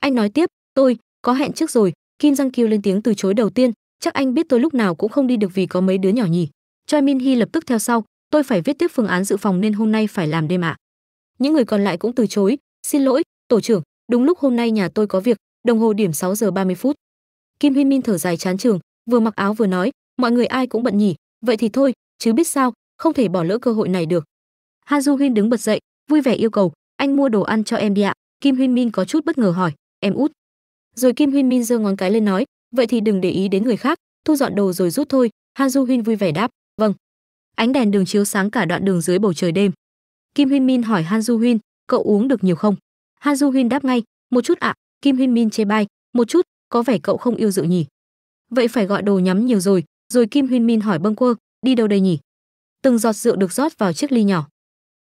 Speaker 1: Anh nói tiếp, tôi, có hẹn trước rồi kim Giang kiêu lên tiếng từ chối đầu tiên chắc anh biết tôi lúc nào cũng không đi được vì có mấy đứa nhỏ nhỉ choi min hi lập tức theo sau tôi phải viết tiếp phương án dự phòng nên hôm nay phải làm đêm ạ những người còn lại cũng từ chối xin lỗi tổ trưởng đúng lúc hôm nay nhà tôi có việc đồng hồ điểm sáu giờ ba mươi phút kim huy min thở dài chán trường vừa mặc áo vừa nói mọi người ai cũng bận nhỉ vậy thì thôi chứ biết sao không thể bỏ lỡ cơ hội này được ha du huyên đứng bật dậy vui vẻ yêu cầu anh mua đồ ăn cho em đi ạ kim huy min có chút bất ngờ hỏi em út rồi kim huyên min giơ ngón cái lên nói vậy thì đừng để ý đến người khác thu dọn đồ rồi rút thôi han du huyên vui vẻ đáp vâng ánh đèn đường chiếu sáng cả đoạn đường dưới bầu trời đêm kim huyên min hỏi han du huyên cậu uống được nhiều không han du huyên đáp ngay một chút ạ kim huyên min chê bai một chút có vẻ cậu không yêu rượu nhỉ vậy phải gọi đồ nhắm nhiều rồi rồi kim huyên min hỏi bâng quơ đi đâu đây nhỉ từng giọt rượu được rót vào chiếc ly nhỏ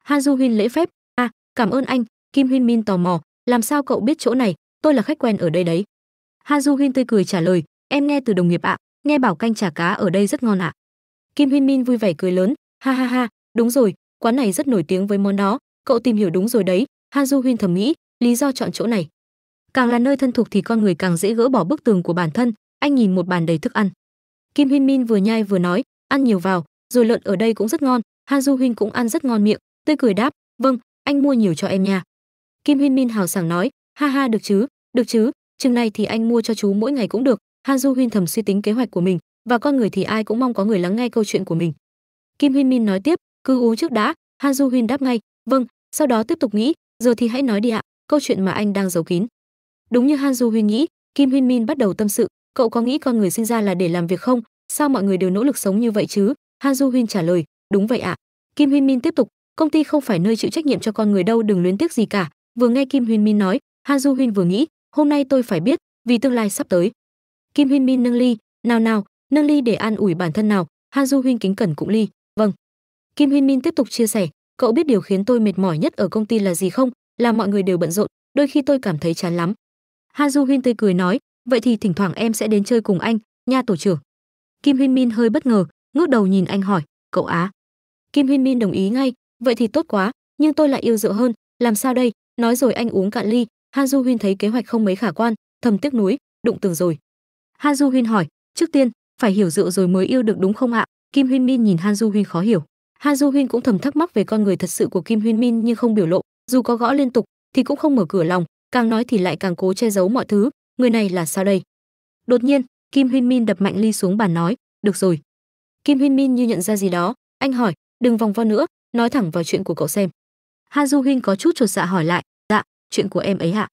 Speaker 1: han du huyên lễ phép a à, cảm ơn anh kim huyên min tò mò làm sao cậu biết chỗ này tôi là khách quen ở đây đấy ha du huyên tươi cười trả lời em nghe từ đồng nghiệp ạ nghe bảo canh chả cá ở đây rất ngon ạ kim huyên min vui vẻ cười lớn ha ha ha đúng rồi quán này rất nổi tiếng với món đó cậu tìm hiểu đúng rồi đấy ha du huyên thầm nghĩ lý do chọn chỗ này càng là nơi thân thuộc thì con người càng dễ gỡ bỏ bức tường của bản thân anh nhìn một bàn đầy thức ăn kim huyên min vừa nhai vừa nói ăn nhiều vào rồi lợn ở đây cũng rất ngon ha du huyên cũng ăn rất ngon miệng tươi cười đáp vâng anh mua nhiều cho em nha kim huyên min hào sảng nói ha ha được chứ được chứ, chừng này thì anh mua cho chú mỗi ngày cũng được. Han Du Huyên thầm suy tính kế hoạch của mình, và con người thì ai cũng mong có người lắng nghe câu chuyện của mình. Kim Huyên Min nói tiếp, cứ uống trước đã, Han Du Huyên đáp ngay, vâng, sau đó tiếp tục nghĩ, giờ thì hãy nói đi ạ, câu chuyện mà anh đang giấu kín. Đúng như Han Du Huyên nghĩ, Kim Huyên Min bắt đầu tâm sự, cậu có nghĩ con người sinh ra là để làm việc không, sao mọi người đều nỗ lực sống như vậy chứ? Han Du Huyên trả lời, đúng vậy ạ. Kim Huyên Min tiếp tục, công ty không phải nơi chịu trách nhiệm cho con người đâu, đừng luyến tiếc gì cả. Vừa nghe Kim Huyên Min nói, Han Du Huyên vừa nghĩ, hôm nay tôi phải biết, vì tương lai sắp tới. Kim Huyên Min nâng ly, nào nào, nâng ly để an ủi bản thân nào, Han Du Huyên kính cẩn cũng ly, vâng. Kim Huyên Min tiếp tục chia sẻ, cậu biết điều khiến tôi mệt mỏi nhất ở công ty là gì không? Là mọi người đều bận rộn, đôi khi tôi cảm thấy chán lắm. Han Du Huyên tươi cười nói, vậy thì thỉnh thoảng em sẽ đến chơi cùng anh, nha tổ trưởng. Kim Huyên Min hơi bất ngờ, ngước đầu nhìn anh hỏi, cậu á? Kim Huyên Min đồng ý ngay, vậy thì tốt quá, nhưng tôi lại yêu rượu hơn, làm sao đây? Nói rồi anh uống cạn ly, Han Du Huyên thấy kế hoạch không mấy khả quan, thầm tiếc nuối, đụng tường rồi. Han Du Huyên hỏi, trước tiên phải hiểu rượu rồi mới yêu được đúng không ạ? Kim Huyên Min nhìn Han Du Huyên khó hiểu. Han Du Huyên cũng thầm thắc mắc về con người thật sự của Kim Huyên Min nhưng không biểu lộ, dù có gõ liên tục thì cũng không mở cửa lòng, càng nói thì lại càng cố che giấu mọi thứ, người này là sao đây? Đột nhiên, Kim Huyên Min đập mạnh ly xuống bàn nói, "Được rồi." Kim Huyên Min như nhận ra gì đó, anh hỏi, "Đừng vòng vo nữa, nói thẳng vào chuyện của cậu xem." Han Du Huyên có chút chột dạ hỏi lại, chuyện của em ấy hạ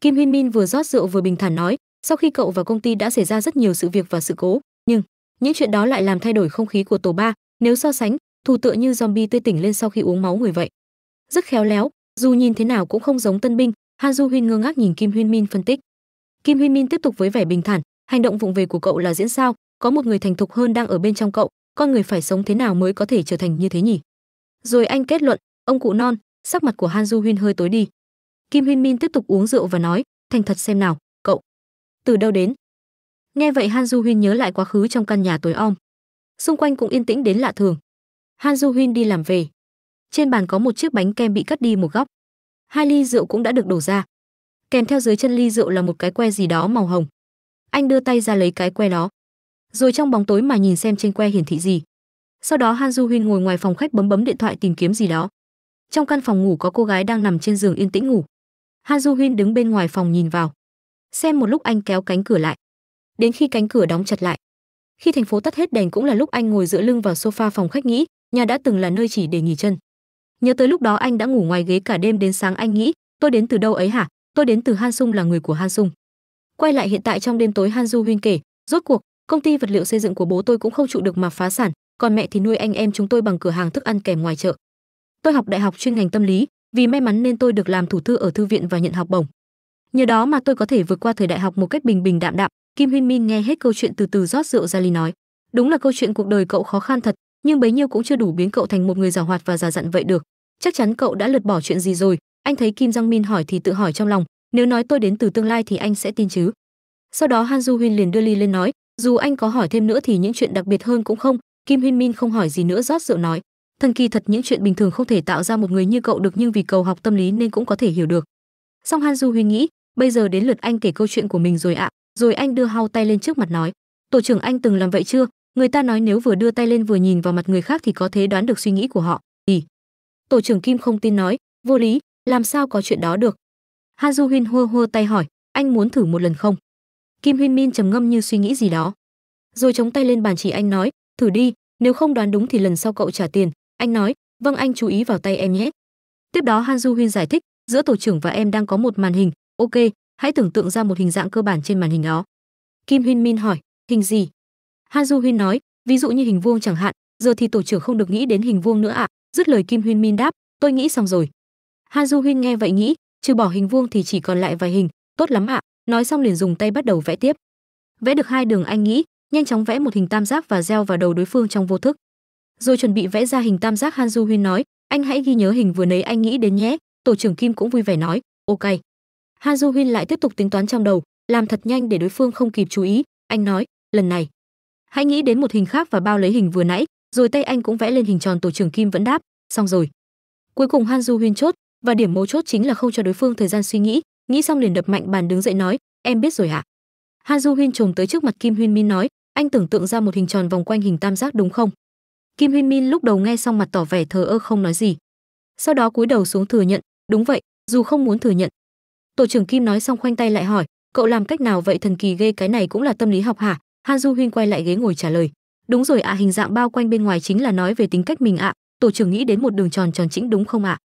Speaker 1: kim huyên min vừa rót rượu vừa bình thản nói sau khi cậu vào công ty đã xảy ra rất nhiều sự việc và sự cố nhưng những chuyện đó lại làm thay đổi không khí của tổ ba nếu so sánh thù tựa như zombie tươi tỉnh lên sau khi uống máu người vậy rất khéo léo dù nhìn thế nào cũng không giống tân binh han du huyên ngơ ngác nhìn kim huyên min phân tích kim huyên min tiếp tục với vẻ bình thản hành động vụng về của cậu là diễn sao có một người thành thục hơn đang ở bên trong cậu con người phải sống thế nào mới có thể trở thành như thế nhỉ rồi anh kết luận ông cụ non sắc mặt của han du huyên hơi tối đi Kim Huyên Min tiếp tục uống rượu và nói, thành thật xem nào, cậu. Từ đâu đến? Nghe vậy Han Du Huyên nhớ lại quá khứ trong căn nhà tối om. Xung quanh cũng yên tĩnh đến lạ thường. Han Du Huyên đi làm về. Trên bàn có một chiếc bánh kem bị cắt đi một góc. Hai ly rượu cũng đã được đổ ra. Kèm theo dưới chân ly rượu là một cái que gì đó màu hồng. Anh đưa tay ra lấy cái que đó. Rồi trong bóng tối mà nhìn xem trên que hiển thị gì. Sau đó Han Du Huyên ngồi ngoài phòng khách bấm bấm điện thoại tìm kiếm gì đó. Trong căn phòng ngủ có cô gái đang nằm trên giường yên tĩnh ngủ. Ha Du Huyên đứng bên ngoài phòng nhìn vào. Xem một lúc anh kéo cánh cửa lại. Đến khi cánh cửa đóng chặt lại. Khi thành phố tắt hết đèn cũng là lúc anh ngồi dựa lưng vào sofa phòng khách nghĩ, nhà đã từng là nơi chỉ để nghỉ chân. Nhớ tới lúc đó anh đã ngủ ngoài ghế cả đêm đến sáng anh nghĩ, tôi đến từ đâu ấy hả? Tôi đến từ Han Sung là người của Han Sung. Quay lại hiện tại trong đêm tối Han Du Huyên kể, rốt cuộc, công ty vật liệu xây dựng của bố tôi cũng không trụ được mà phá sản, còn mẹ thì nuôi anh em chúng tôi bằng cửa hàng thức ăn kèm ngoài chợ. Tôi học đại học chuyên ngành tâm lý, vì may mắn nên tôi được làm thủ thư ở thư viện và nhận học bổng. Nhờ đó mà tôi có thể vượt qua thời đại học một cách bình bình đạm đạm. Kim Huyên Min nghe hết câu chuyện từ từ rót rượu ra ly nói, đúng là câu chuyện cuộc đời cậu khó khăn thật, nhưng bấy nhiêu cũng chưa đủ biến cậu thành một người giàu hoạt và già dặn vậy được. Chắc chắn cậu đã lượt bỏ chuyện gì rồi. Anh thấy Kim Giang Min hỏi thì tự hỏi trong lòng, nếu nói tôi đến từ tương lai thì anh sẽ tin chứ? Sau đó Han Du Huyên liền đưa ly lên nói, dù anh có hỏi thêm nữa thì những chuyện đặc biệt hơn cũng không. Kim Huyên Min không hỏi gì nữa rót rượu nói, thần kỳ thật những chuyện bình thường không thể tạo ra một người như cậu được nhưng vì cầu học tâm lý nên cũng có thể hiểu được. Song Han Du Huy nghĩ, bây giờ đến lượt anh kể câu chuyện của mình rồi ạ, rồi anh đưa hau tay lên trước mặt nói, tổ trưởng anh từng làm vậy chưa? Người ta nói nếu vừa đưa tay lên vừa nhìn vào mặt người khác thì có thể đoán được suy nghĩ của họ. Thì tổ trưởng Kim không tin nói, vô lý, làm sao có chuyện đó được? Han Du Huyên hô hô tay hỏi, anh muốn thử một lần không? Kim Huyên Min trầm ngâm như suy nghĩ gì đó, rồi chống tay lên bàn chỉ anh nói, thử đi, nếu không đoán đúng thì lần sau cậu trả tiền, anh nói, vâng anh chú ý vào tay em nhé. Tiếp đó Han Du Huyên giải thích, giữa tổ trưởng và em đang có một màn hình, ok, hãy tưởng tượng ra một hình dạng cơ bản trên màn hình đó. Kim Huyên Min hỏi, hình gì? Han Du Huyên nói, ví dụ như hình vuông chẳng hạn, giờ thì tổ trưởng không được nghĩ đến hình vuông nữa ạ. À. Dứt lời Kim Huyên Min đáp, tôi nghĩ xong rồi. Han Du Huyên nghe vậy nghĩ, trừ bỏ hình vuông thì chỉ còn lại vài hình, tốt lắm ạ. À. Nói xong liền dùng tay bắt đầu vẽ tiếp. Vẽ được hai đường anh nghĩ, nhanh chóng vẽ một hình tam giác và gieo vào đầu đối phương trong vô thức rồi chuẩn bị vẽ ra hình tam giác han du huyên nói anh hãy ghi nhớ hình vừa nấy anh nghĩ đến nhé tổ trưởng kim cũng vui vẻ nói ok han du huyên lại tiếp tục tính toán trong đầu làm thật nhanh để đối phương không kịp chú ý anh nói lần này hãy nghĩ đến một hình khác và bao lấy hình vừa nãy rồi tay anh cũng vẽ lên hình tròn tổ trưởng kim vẫn đáp xong rồi cuối cùng han du huyên chốt và điểm mấu chốt chính là không cho đối phương thời gian suy nghĩ nghĩ xong liền đập mạnh bàn đứng dậy nói em biết rồi hả han du huyên trồm tới trước mặt kim huyên min nói anh tưởng tượng ra một hình tròn vòng quanh hình tam giác đúng không Kim Hyun Min lúc đầu nghe xong mặt tỏ vẻ thờ ơ không nói gì. Sau đó cúi đầu xuống thừa nhận, đúng vậy, dù không muốn thừa nhận. Tổ trưởng Kim nói xong khoanh tay lại hỏi, cậu làm cách nào vậy thần kỳ ghê cái này cũng là tâm lý học hả? Han Du Hyun quay lại ghế ngồi trả lời. Đúng rồi ạ, hình dạng bao quanh bên ngoài chính là nói về tính cách mình ạ, tổ trưởng nghĩ đến một đường tròn tròn chỉnh đúng không ạ?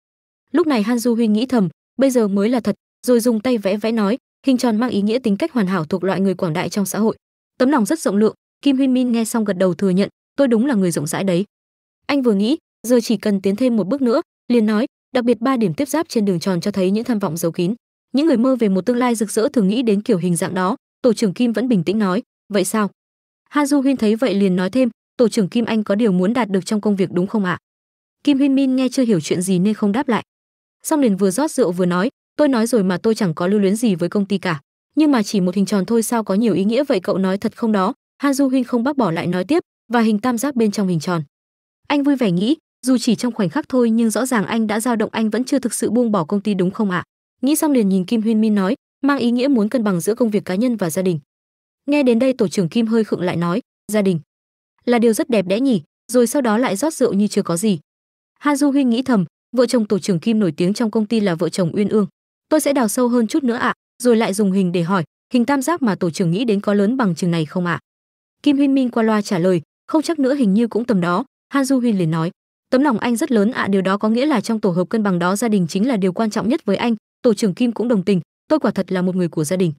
Speaker 1: Lúc này Han Du Hyun nghĩ thầm, bây giờ mới là thật, rồi dùng tay vẽ vẽ nói, hình tròn mang ý nghĩa tính cách hoàn hảo thuộc loại người quảng đại trong xã hội. Tấm lòng rất rộng lượng, Kim Hyun Min nghe xong gật đầu thừa nhận, tôi đúng là người rộng rãi đấy anh vừa nghĩ giờ chỉ cần tiến thêm một bước nữa liền nói đặc biệt ba điểm tiếp giáp trên đường tròn cho thấy những tham vọng giấu kín những người mơ về một tương lai rực rỡ thường nghĩ đến kiểu hình dạng đó tổ trưởng kim vẫn bình tĩnh nói vậy sao ha du huyên thấy vậy liền nói thêm tổ trưởng kim anh có điều muốn đạt được trong công việc đúng không ạ kim huyên min nghe chưa hiểu chuyện gì nên không đáp lại xong liền vừa rót rượu vừa nói tôi nói rồi mà tôi chẳng có lưu luyến gì với công ty cả nhưng mà chỉ một hình tròn thôi sao có nhiều ý nghĩa vậy cậu nói thật không đó ha du huyên không bác bỏ lại nói tiếp và hình tam giác bên trong hình tròn. Anh vui vẻ nghĩ, dù chỉ trong khoảnh khắc thôi nhưng rõ ràng anh đã dao động anh vẫn chưa thực sự buông bỏ công ty đúng không ạ? Nghĩ xong liền nhìn Kim Huyên Min nói, mang ý nghĩa muốn cân bằng giữa công việc cá nhân và gia đình. Nghe đến đây tổ trưởng Kim hơi khựng lại nói, gia đình là điều rất đẹp đẽ nhỉ, rồi sau đó lại rót rượu như chưa có gì. Ha Du Huyên nghĩ thầm, vợ chồng tổ trưởng Kim nổi tiếng trong công ty là vợ chồng Uyên Ương. Tôi sẽ đào sâu hơn chút nữa ạ, rồi lại dùng hình để hỏi, hình tam giác mà tổ trưởng nghĩ đến có lớn bằng chừng này không ạ? Kim Huyên Minh qua loa trả lời, không chắc nữa hình như cũng tầm đó han du huyên liền nói tấm lòng anh rất lớn ạ điều đó có nghĩa là trong tổ hợp cân bằng đó gia đình chính là điều quan trọng nhất với anh tổ trưởng kim cũng đồng tình tôi quả thật là một người của gia đình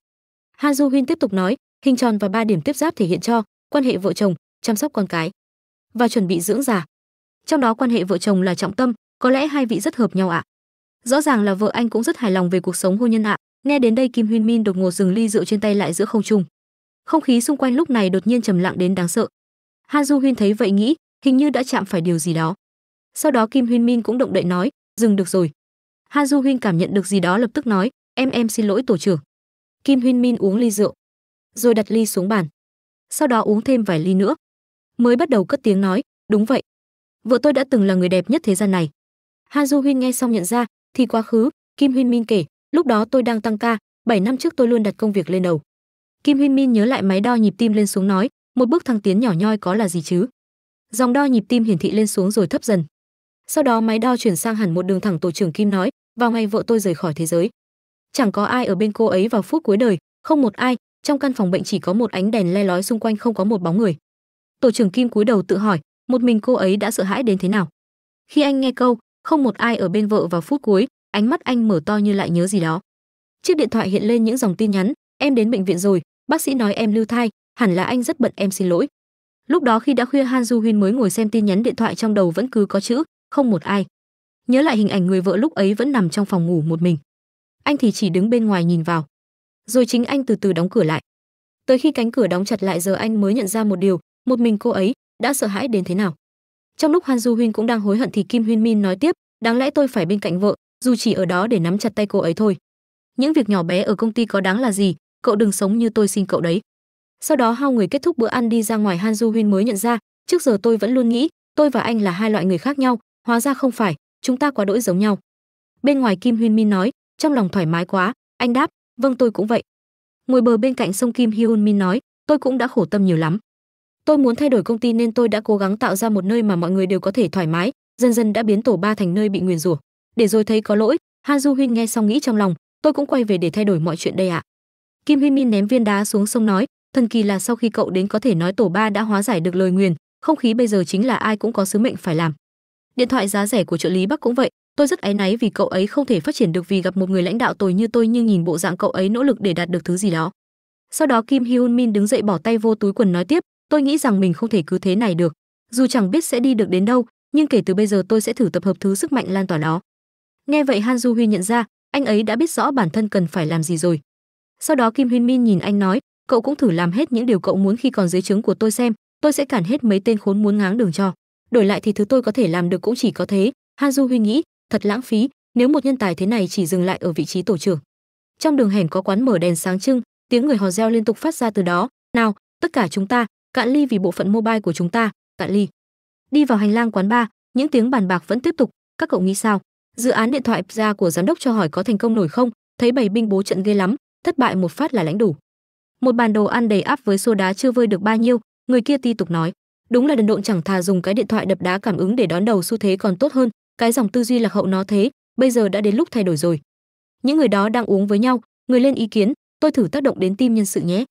Speaker 1: han du huyên tiếp tục nói hình tròn và ba điểm tiếp giáp thể hiện cho quan hệ vợ chồng chăm sóc con cái và chuẩn bị dưỡng già trong đó quan hệ vợ chồng là trọng tâm có lẽ hai vị rất hợp nhau ạ rõ ràng là vợ anh cũng rất hài lòng về cuộc sống hôn nhân ạ nghe đến đây kim huyên min đột ngột dừng ly rượu trên tay lại giữa không trung không khí xung quanh lúc này đột nhiên trầm lặng đến đáng sợ Han Du Huyên thấy vậy nghĩ, hình như đã chạm phải điều gì đó. Sau đó Kim Huyên Min cũng động đậy nói, dừng được rồi. Han Du Huyên cảm nhận được gì đó lập tức nói, em em xin lỗi tổ trưởng. Kim Huyên Min uống ly rượu, rồi đặt ly xuống bàn. Sau đó uống thêm vài ly nữa, mới bắt đầu cất tiếng nói, đúng vậy. Vợ tôi đã từng là người đẹp nhất thế gian này. Han Du Huyên nghe xong nhận ra, thì quá khứ, Kim Huyên Min kể, lúc đó tôi đang tăng ca, 7 năm trước tôi luôn đặt công việc lên đầu. Kim Huyên Min nhớ lại máy đo nhịp tim lên xuống nói, một bước thăng tiến nhỏ nhoi có là gì chứ dòng đo nhịp tim hiển thị lên xuống rồi thấp dần sau đó máy đo chuyển sang hẳn một đường thẳng tổ trưởng kim nói vào ngày vợ tôi rời khỏi thế giới chẳng có ai ở bên cô ấy vào phút cuối đời không một ai trong căn phòng bệnh chỉ có một ánh đèn le lói xung quanh không có một bóng người tổ trưởng kim cúi đầu tự hỏi một mình cô ấy đã sợ hãi đến thế nào khi anh nghe câu không một ai ở bên vợ vào phút cuối ánh mắt anh mở to như lại nhớ gì đó chiếc điện thoại hiện lên những dòng tin nhắn em đến bệnh viện rồi bác sĩ nói em lưu thai hẳn là anh rất bận em xin lỗi lúc đó khi đã khuya han du huyên mới ngồi xem tin nhắn điện thoại trong đầu vẫn cứ có chữ không một ai nhớ lại hình ảnh người vợ lúc ấy vẫn nằm trong phòng ngủ một mình anh thì chỉ đứng bên ngoài nhìn vào rồi chính anh từ từ đóng cửa lại tới khi cánh cửa đóng chặt lại giờ anh mới nhận ra một điều một mình cô ấy đã sợ hãi đến thế nào trong lúc han du huyên cũng đang hối hận thì kim huyên min nói tiếp đáng lẽ tôi phải bên cạnh vợ dù chỉ ở đó để nắm chặt tay cô ấy thôi những việc nhỏ bé ở công ty có đáng là gì cậu đừng sống như tôi xin cậu đấy sau đó hao người kết thúc bữa ăn đi ra ngoài han du huyên mới nhận ra trước giờ tôi vẫn luôn nghĩ tôi và anh là hai loại người khác nhau hóa ra không phải chúng ta quá đỗi giống nhau bên ngoài kim huyên min nói trong lòng thoải mái quá anh đáp vâng tôi cũng vậy ngồi bờ bên cạnh sông kim hyun min nói tôi cũng đã khổ tâm nhiều lắm tôi muốn thay đổi công ty nên tôi đã cố gắng tạo ra một nơi mà mọi người đều có thể thoải mái dần dần đã biến tổ ba thành nơi bị nguyền rủa để rồi thấy có lỗi han du huyên nghe xong nghĩ trong lòng tôi cũng quay về để thay đổi mọi chuyện đây ạ kim Huyên min ném viên đá xuống sông nói Thần kỳ là sau khi cậu đến có thể nói tổ ba đã hóa giải được lời nguyền, không khí bây giờ chính là ai cũng có sứ mệnh phải làm. Điện thoại giá rẻ của trợ lý Bắc cũng vậy, tôi rất áy náy vì cậu ấy không thể phát triển được vì gặp một người lãnh đạo tồi như tôi nhưng nhìn bộ dạng cậu ấy nỗ lực để đạt được thứ gì đó. Sau đó Kim Hyun Min đứng dậy bỏ tay vô túi quần nói tiếp, tôi nghĩ rằng mình không thể cứ thế này được, dù chẳng biết sẽ đi được đến đâu, nhưng kể từ bây giờ tôi sẽ thử tập hợp thứ sức mạnh lan tỏa đó. Nghe vậy Han Du Huy nhận ra, anh ấy đã biết rõ bản thân cần phải làm gì rồi. Sau đó Kim Hyun Min nhìn anh nói, cậu cũng thử làm hết những điều cậu muốn khi còn dưới trướng của tôi xem tôi sẽ cản hết mấy tên khốn muốn ngáng đường cho đổi lại thì thứ tôi có thể làm được cũng chỉ có thế han du huy nghĩ thật lãng phí nếu một nhân tài thế này chỉ dừng lại ở vị trí tổ trưởng trong đường hẻm có quán mở đèn sáng trưng tiếng người hò reo liên tục phát ra từ đó nào tất cả chúng ta cạn ly vì bộ phận mobile của chúng ta cạn ly đi vào hành lang quán bar những tiếng bàn bạc vẫn tiếp tục các cậu nghĩ sao dự án điện thoại ra của giám đốc cho hỏi có thành công nổi không thấy bầy binh bố trận ghê lắm thất bại một phát là lãnh đủ một bàn đồ ăn đầy áp với xô đá chưa vơi được bao nhiêu người kia ti tục nói đúng là đần độn chẳng thà dùng cái điện thoại đập đá cảm ứng để đón đầu xu thế còn tốt hơn cái dòng tư duy lạc hậu nó thế bây giờ đã đến lúc thay đổi rồi những người đó đang uống với nhau người lên ý kiến tôi thử tác động đến tim nhân sự nhé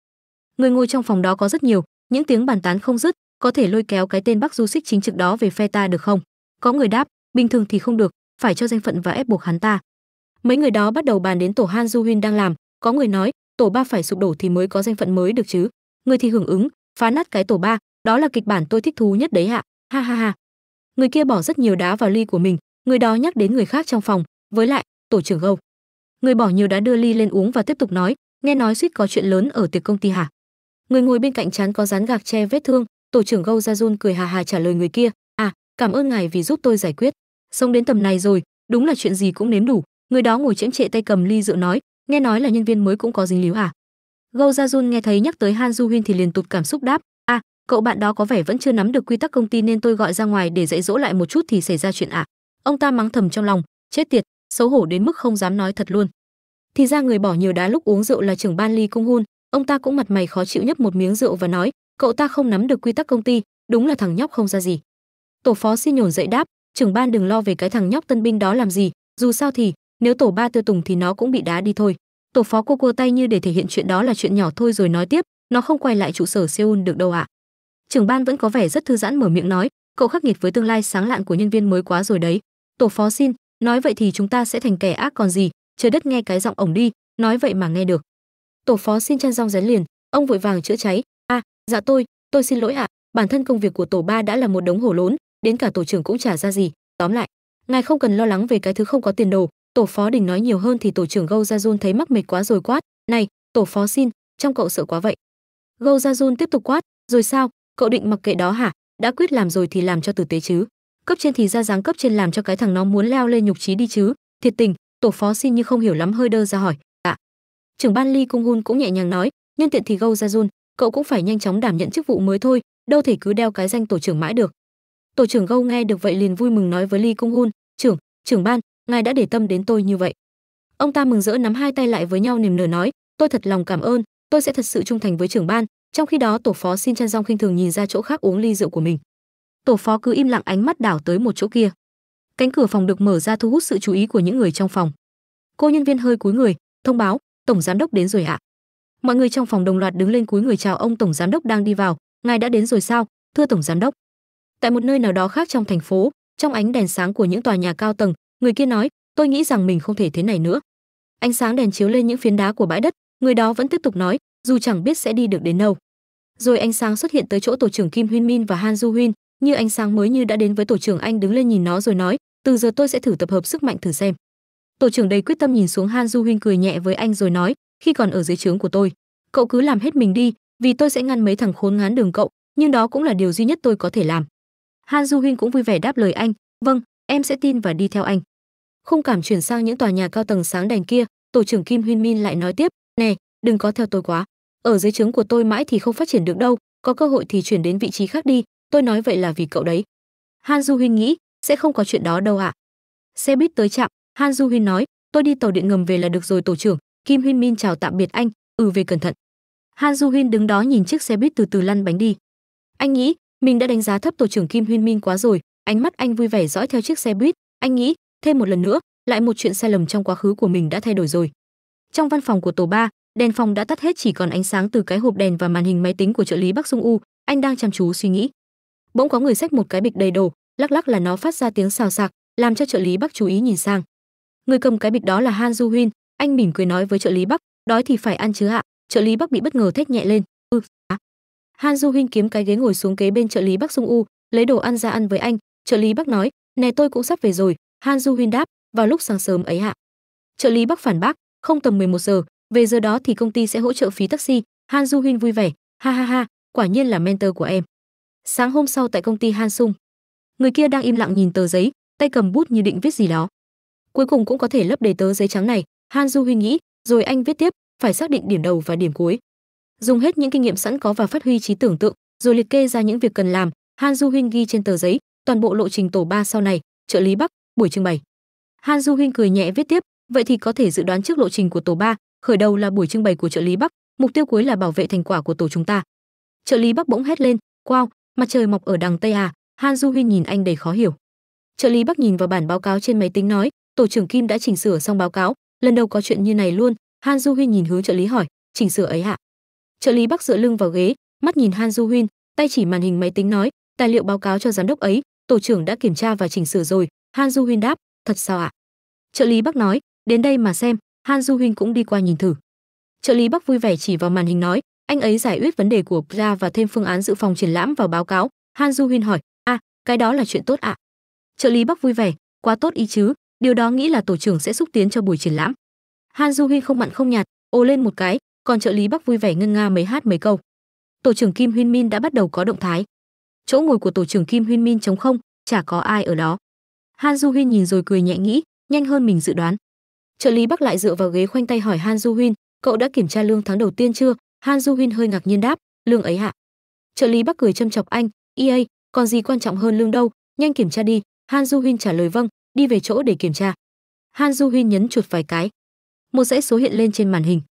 Speaker 1: người ngồi trong phòng đó có rất nhiều những tiếng bàn tán không dứt có thể lôi kéo cái tên bắc du xích chính trực đó về phe ta được không có người đáp bình thường thì không được phải cho danh phận và ép buộc hắn ta mấy người đó bắt đầu bàn đến tổ han du huyên đang làm có người nói tổ ba phải sụp đổ thì mới có danh phận mới được chứ người thì hưởng ứng phá nát cái tổ ba đó là kịch bản tôi thích thú nhất đấy hạ ha ha ha người kia bỏ rất nhiều đá vào ly của mình người đó nhắc đến người khác trong phòng với lại tổ trưởng gâu người bỏ nhiều đá đưa ly lên uống và tiếp tục nói nghe nói suýt có chuyện lớn ở tiệc công ty hả người ngồi bên cạnh chán có dán gạc che vết thương tổ trưởng gâu ra run cười hà hà trả lời người kia à cảm ơn ngài vì giúp tôi giải quyết sống đến tầm này rồi đúng là chuyện gì cũng nếm đủ người đó ngồi chễm trệ tay cầm ly rượu nói nghe nói là nhân viên mới cũng có dính líu à gâu jun nghe thấy nhắc tới han du huyên thì liền tụt cảm xúc đáp a à, cậu bạn đó có vẻ vẫn chưa nắm được quy tắc công ty nên tôi gọi ra ngoài để dạy dỗ lại một chút thì xảy ra chuyện à. ông ta mắng thầm trong lòng chết tiệt xấu hổ đến mức không dám nói thật luôn thì ra người bỏ nhiều đá lúc uống rượu là trưởng ban ly cung hun ông ta cũng mặt mày khó chịu nhấp một miếng rượu và nói cậu ta không nắm được quy tắc công ty đúng là thằng nhóc không ra gì tổ phó xin nhổn dậy đáp trưởng ban đừng lo về cái thằng nhóc tân binh đó làm gì dù sao thì nếu tổ ba tiêu tùng thì nó cũng bị đá đi thôi tổ phó cô cua tay như để thể hiện chuyện đó là chuyện nhỏ thôi rồi nói tiếp nó không quay lại trụ sở seoul được đâu ạ trưởng ban vẫn có vẻ rất thư giãn mở miệng nói cậu khắc nghiệt với tương lai sáng lạn của nhân viên mới quá rồi đấy tổ phó xin nói vậy thì chúng ta sẽ thành kẻ ác còn gì trời đất nghe cái giọng ổng đi nói vậy mà nghe được tổ phó xin chăn rong rén liền ông vội vàng chữa cháy a à, dạ tôi tôi xin lỗi ạ bản thân công việc của tổ ba đã là một đống hổ lốn đến cả tổ trưởng cũng chả ra gì tóm lại ngài không cần lo lắng về cái thứ không có tiền đồ tổ phó đình nói nhiều hơn thì tổ trưởng gâu ra Jun thấy mắc mệt quá rồi quát này tổ phó xin trong cậu sợ quá vậy gâu ra Jun tiếp tục quát rồi sao cậu định mặc kệ đó hả đã quyết làm rồi thì làm cho tử tế chứ cấp trên thì ra dáng cấp trên làm cho cái thằng nó muốn leo lên nhục trí đi chứ thiệt tình tổ phó xin như không hiểu lắm hơi đơ ra hỏi ạ dạ. trưởng ban ly cung hun cũng nhẹ nhàng nói nhân tiện thì gâu ra Jun, cậu cũng phải nhanh chóng đảm nhận chức vụ mới thôi đâu thể cứ đeo cái danh tổ trưởng mãi được tổ trưởng gâu nghe được vậy liền vui mừng nói với ly cung hun trưởng trưởng ban ngài đã để tâm đến tôi như vậy ông ta mừng rỡ nắm hai tay lại với nhau niềm nở nói tôi thật lòng cảm ơn tôi sẽ thật sự trung thành với trưởng ban trong khi đó tổ phó xin chăn rong khinh thường nhìn ra chỗ khác uống ly rượu của mình tổ phó cứ im lặng ánh mắt đảo tới một chỗ kia cánh cửa phòng được mở ra thu hút sự chú ý của những người trong phòng cô nhân viên hơi cúi người thông báo tổng giám đốc đến rồi ạ mọi người trong phòng đồng loạt đứng lên cúi người chào ông tổng giám đốc đang đi vào ngài đã đến rồi sao thưa tổng giám đốc tại một nơi nào đó khác trong thành phố trong ánh đèn sáng của những tòa nhà cao tầng người kia nói tôi nghĩ rằng mình không thể thế này nữa ánh sáng đèn chiếu lên những phiến đá của bãi đất người đó vẫn tiếp tục nói dù chẳng biết sẽ đi được đến đâu rồi ánh sáng xuất hiện tới chỗ tổ trưởng kim huyên min và han du huyên như ánh sáng mới như đã đến với tổ trưởng anh đứng lên nhìn nó rồi nói từ giờ tôi sẽ thử tập hợp sức mạnh thử xem tổ trưởng đầy quyết tâm nhìn xuống han du huyên cười nhẹ với anh rồi nói khi còn ở dưới trướng của tôi cậu cứ làm hết mình đi vì tôi sẽ ngăn mấy thằng khốn ngán đường cậu nhưng đó cũng là điều duy nhất tôi có thể làm han du huyên cũng vui vẻ đáp lời anh vâng em sẽ tin và đi theo anh khung cảm chuyển sang những tòa nhà cao tầng sáng đèn kia tổ trưởng kim huyên min lại nói tiếp nè đừng có theo tôi quá ở dưới trướng của tôi mãi thì không phát triển được đâu có cơ hội thì chuyển đến vị trí khác đi tôi nói vậy là vì cậu đấy han du huyên nghĩ sẽ không có chuyện đó đâu ạ xe buýt tới trạm han du huyên nói tôi đi tàu điện ngầm về là được rồi tổ trưởng kim huyên min chào tạm biệt anh ừ về cẩn thận han du huyên đứng đó nhìn chiếc xe buýt từ từ lăn bánh đi anh nghĩ mình đã đánh giá thấp tổ trưởng kim huyên min quá rồi ánh mắt anh vui vẻ dõi theo chiếc xe buýt anh nghĩ thêm một lần nữa lại một chuyện sai lầm trong quá khứ của mình đã thay đổi rồi trong văn phòng của tổ ba đèn phòng đã tắt hết chỉ còn ánh sáng từ cái hộp đèn và màn hình máy tính của trợ lý bắc Sung u anh đang chăm chú suy nghĩ bỗng có người xách một cái bịch đầy đồ lắc lắc là nó phát ra tiếng xào xạc làm cho trợ lý bắc chú ý nhìn sang người cầm cái bịch đó là han du huyên anh mỉm cười nói với trợ lý bắc đói thì phải ăn chứ ạ trợ lý bắc bị bất ngờ thét nhẹ lên ừ, dạ. han du huyên kiếm cái ghế ngồi xuống kế bên trợ lý bắc Sung u lấy đồ ăn ra ăn với anh trợ lý bác nói nè tôi cũng sắp về rồi han du huyên đáp vào lúc sáng sớm ấy hạ trợ lý bác phản bác không tầm 11 giờ về giờ đó thì công ty sẽ hỗ trợ phí taxi han du huyên vui vẻ ha ha ha quả nhiên là mentor của em sáng hôm sau tại công ty han sung người kia đang im lặng nhìn tờ giấy tay cầm bút như định viết gì đó cuối cùng cũng có thể lấp đầy tờ giấy trắng này han du huyên nghĩ rồi anh viết tiếp phải xác định điểm đầu và điểm cuối dùng hết những kinh nghiệm sẵn có và phát huy trí tưởng tượng rồi liệt kê ra những việc cần làm han du huyên ghi trên tờ giấy toàn bộ lộ trình tổ ba sau này, trợ lý Bắc, buổi trưng bày. Han Du Hin cười nhẹ viết tiếp, vậy thì có thể dự đoán trước lộ trình của tổ ba, khởi đầu là buổi trưng bày của trợ lý Bắc, mục tiêu cuối là bảo vệ thành quả của tổ chúng ta. Trợ lý Bắc bỗng hét lên, "Wow, mặt trời mọc ở đằng tây à?" Han Du Hin nhìn anh đầy khó hiểu. Trợ lý Bắc nhìn vào bản báo cáo trên máy tính nói, "Tổ trưởng Kim đã chỉnh sửa xong báo cáo, lần đầu có chuyện như này luôn." Han Du Hin nhìn hướng trợ lý hỏi, "Chỉnh sửa ấy hả?" Trợ lý Bắc dựa lưng vào ghế, mắt nhìn Han Du Hin, tay chỉ màn hình máy tính nói, "Tài liệu báo cáo cho giám đốc ấy, tổ trưởng đã kiểm tra và chỉnh sửa rồi han du huynh đáp thật sao ạ trợ lý bắc nói đến đây mà xem han du huynh cũng đi qua nhìn thử trợ lý bắc vui vẻ chỉ vào màn hình nói anh ấy giải quyết vấn đề của Pra và thêm phương án dự phòng triển lãm vào báo cáo han du huynh hỏi a à, cái đó là chuyện tốt ạ trợ lý bắc vui vẻ quá tốt ý chứ điều đó nghĩ là tổ trưởng sẽ xúc tiến cho buổi triển lãm han du huynh không mặn không nhạt ồ lên một cái còn trợ lý bắc vui vẻ ngân nga mấy hát mấy câu tổ trưởng kim huyên min đã bắt đầu có động thái chỗ ngồi của tổ trưởng Kim Huyên Min trống không, chả có ai ở đó. Han Du Huyên nhìn rồi cười nhẹ nghĩ, nhanh hơn mình dự đoán. Trợ lý Bắc lại dựa vào ghế khoanh tay hỏi Han Du Huyên, cậu đã kiểm tra lương tháng đầu tiên chưa? Han Du Huyên hơi ngạc nhiên đáp, lương ấy hạ. Trợ lý Bắc cười châm chọc anh, EA, còn gì quan trọng hơn lương đâu, nhanh kiểm tra đi. Han Du Huyên trả lời vâng, đi về chỗ để kiểm tra. Han Du Huyên nhấn chuột vài cái. Một dãy số hiện lên trên màn hình.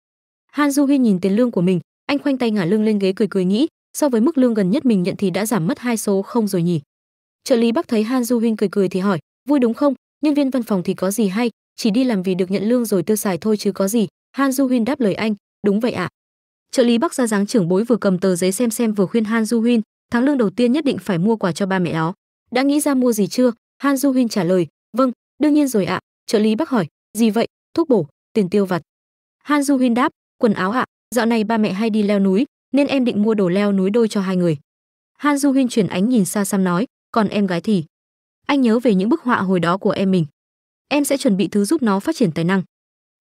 Speaker 1: Han Du Huyên nhìn tiền lương của mình, anh khoanh tay ngả lưng lên ghế cười cười nghĩ, so với mức lương gần nhất mình nhận thì đã giảm mất hai số không rồi nhỉ trợ lý bắc thấy han du huynh cười cười thì hỏi vui đúng không nhân viên văn phòng thì có gì hay chỉ đi làm vì được nhận lương rồi tiêu xài thôi chứ có gì han du huynh đáp lời anh đúng vậy ạ trợ lý bắc ra dáng trưởng bối vừa cầm tờ giấy xem xem vừa khuyên han du huynh tháng lương đầu tiên nhất định phải mua quà cho ba mẹ nó đã nghĩ ra mua gì chưa han du huynh trả lời vâng đương nhiên rồi ạ trợ lý bắc hỏi gì vậy thuốc bổ tiền tiêu vặt han du huynh đáp quần áo ạ dạo này ba mẹ hay đi leo núi nên em định mua đồ leo núi đôi cho hai người. Han Du Huyên chuyển ánh nhìn xa xăm nói, còn em gái thì anh nhớ về những bức họa hồi đó của em mình. Em sẽ chuẩn bị thứ giúp nó phát triển tài năng.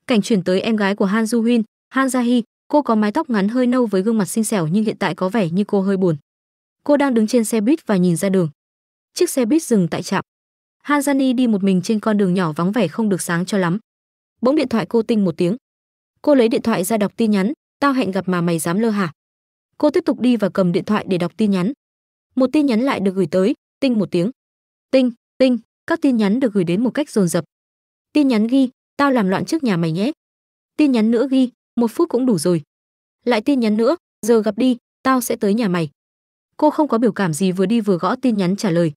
Speaker 1: Cảnh chuyển tới em gái của Han Du Huyên, Han Gia Hy, cô có mái tóc ngắn hơi nâu với gương mặt xinh xẻo nhưng hiện tại có vẻ như cô hơi buồn. Cô đang đứng trên xe buýt và nhìn ra đường. Chiếc xe buýt dừng tại trạm. Han Jani đi một mình trên con đường nhỏ vắng vẻ không được sáng cho lắm. Bỗng điện thoại cô tinh một tiếng. Cô lấy điện thoại ra đọc tin nhắn, tao hẹn gặp mà mày dám lơ hả? Cô tiếp tục đi và cầm điện thoại để đọc tin nhắn. Một tin nhắn lại được gửi tới, tinh một tiếng. Tinh, tinh, các tin nhắn được gửi đến một cách dồn dập. Tin nhắn ghi, tao làm loạn trước nhà mày nhé. Tin nhắn nữa ghi, một phút cũng đủ rồi. Lại tin nhắn nữa, giờ gặp đi, tao sẽ tới nhà mày. Cô không có biểu cảm gì vừa đi vừa gõ tin nhắn trả lời.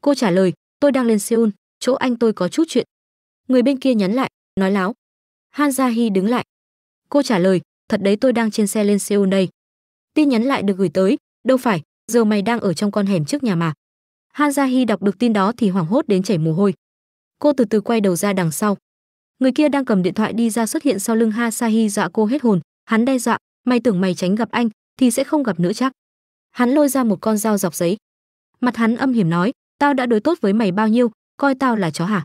Speaker 1: Cô trả lời, tôi đang lên Seoul, chỗ anh tôi có chút chuyện. Người bên kia nhắn lại, nói láo. Han Jahi đứng lại. Cô trả lời, thật đấy tôi đang trên xe lên Seoul đây tin nhắn lại được gửi tới đâu phải giờ mày đang ở trong con hẻm trước nhà mà han ja hi đọc được tin đó thì hoảng hốt đến chảy mồ hôi cô từ từ quay đầu ra đằng sau người kia đang cầm điện thoại đi ra xuất hiện sau lưng ha sahi dọa cô hết hồn hắn đe dọa mày tưởng mày tránh gặp anh thì sẽ không gặp nữa chắc hắn lôi ra một con dao dọc giấy mặt hắn âm hiểm nói tao đã đối tốt với mày bao nhiêu coi tao là chó hả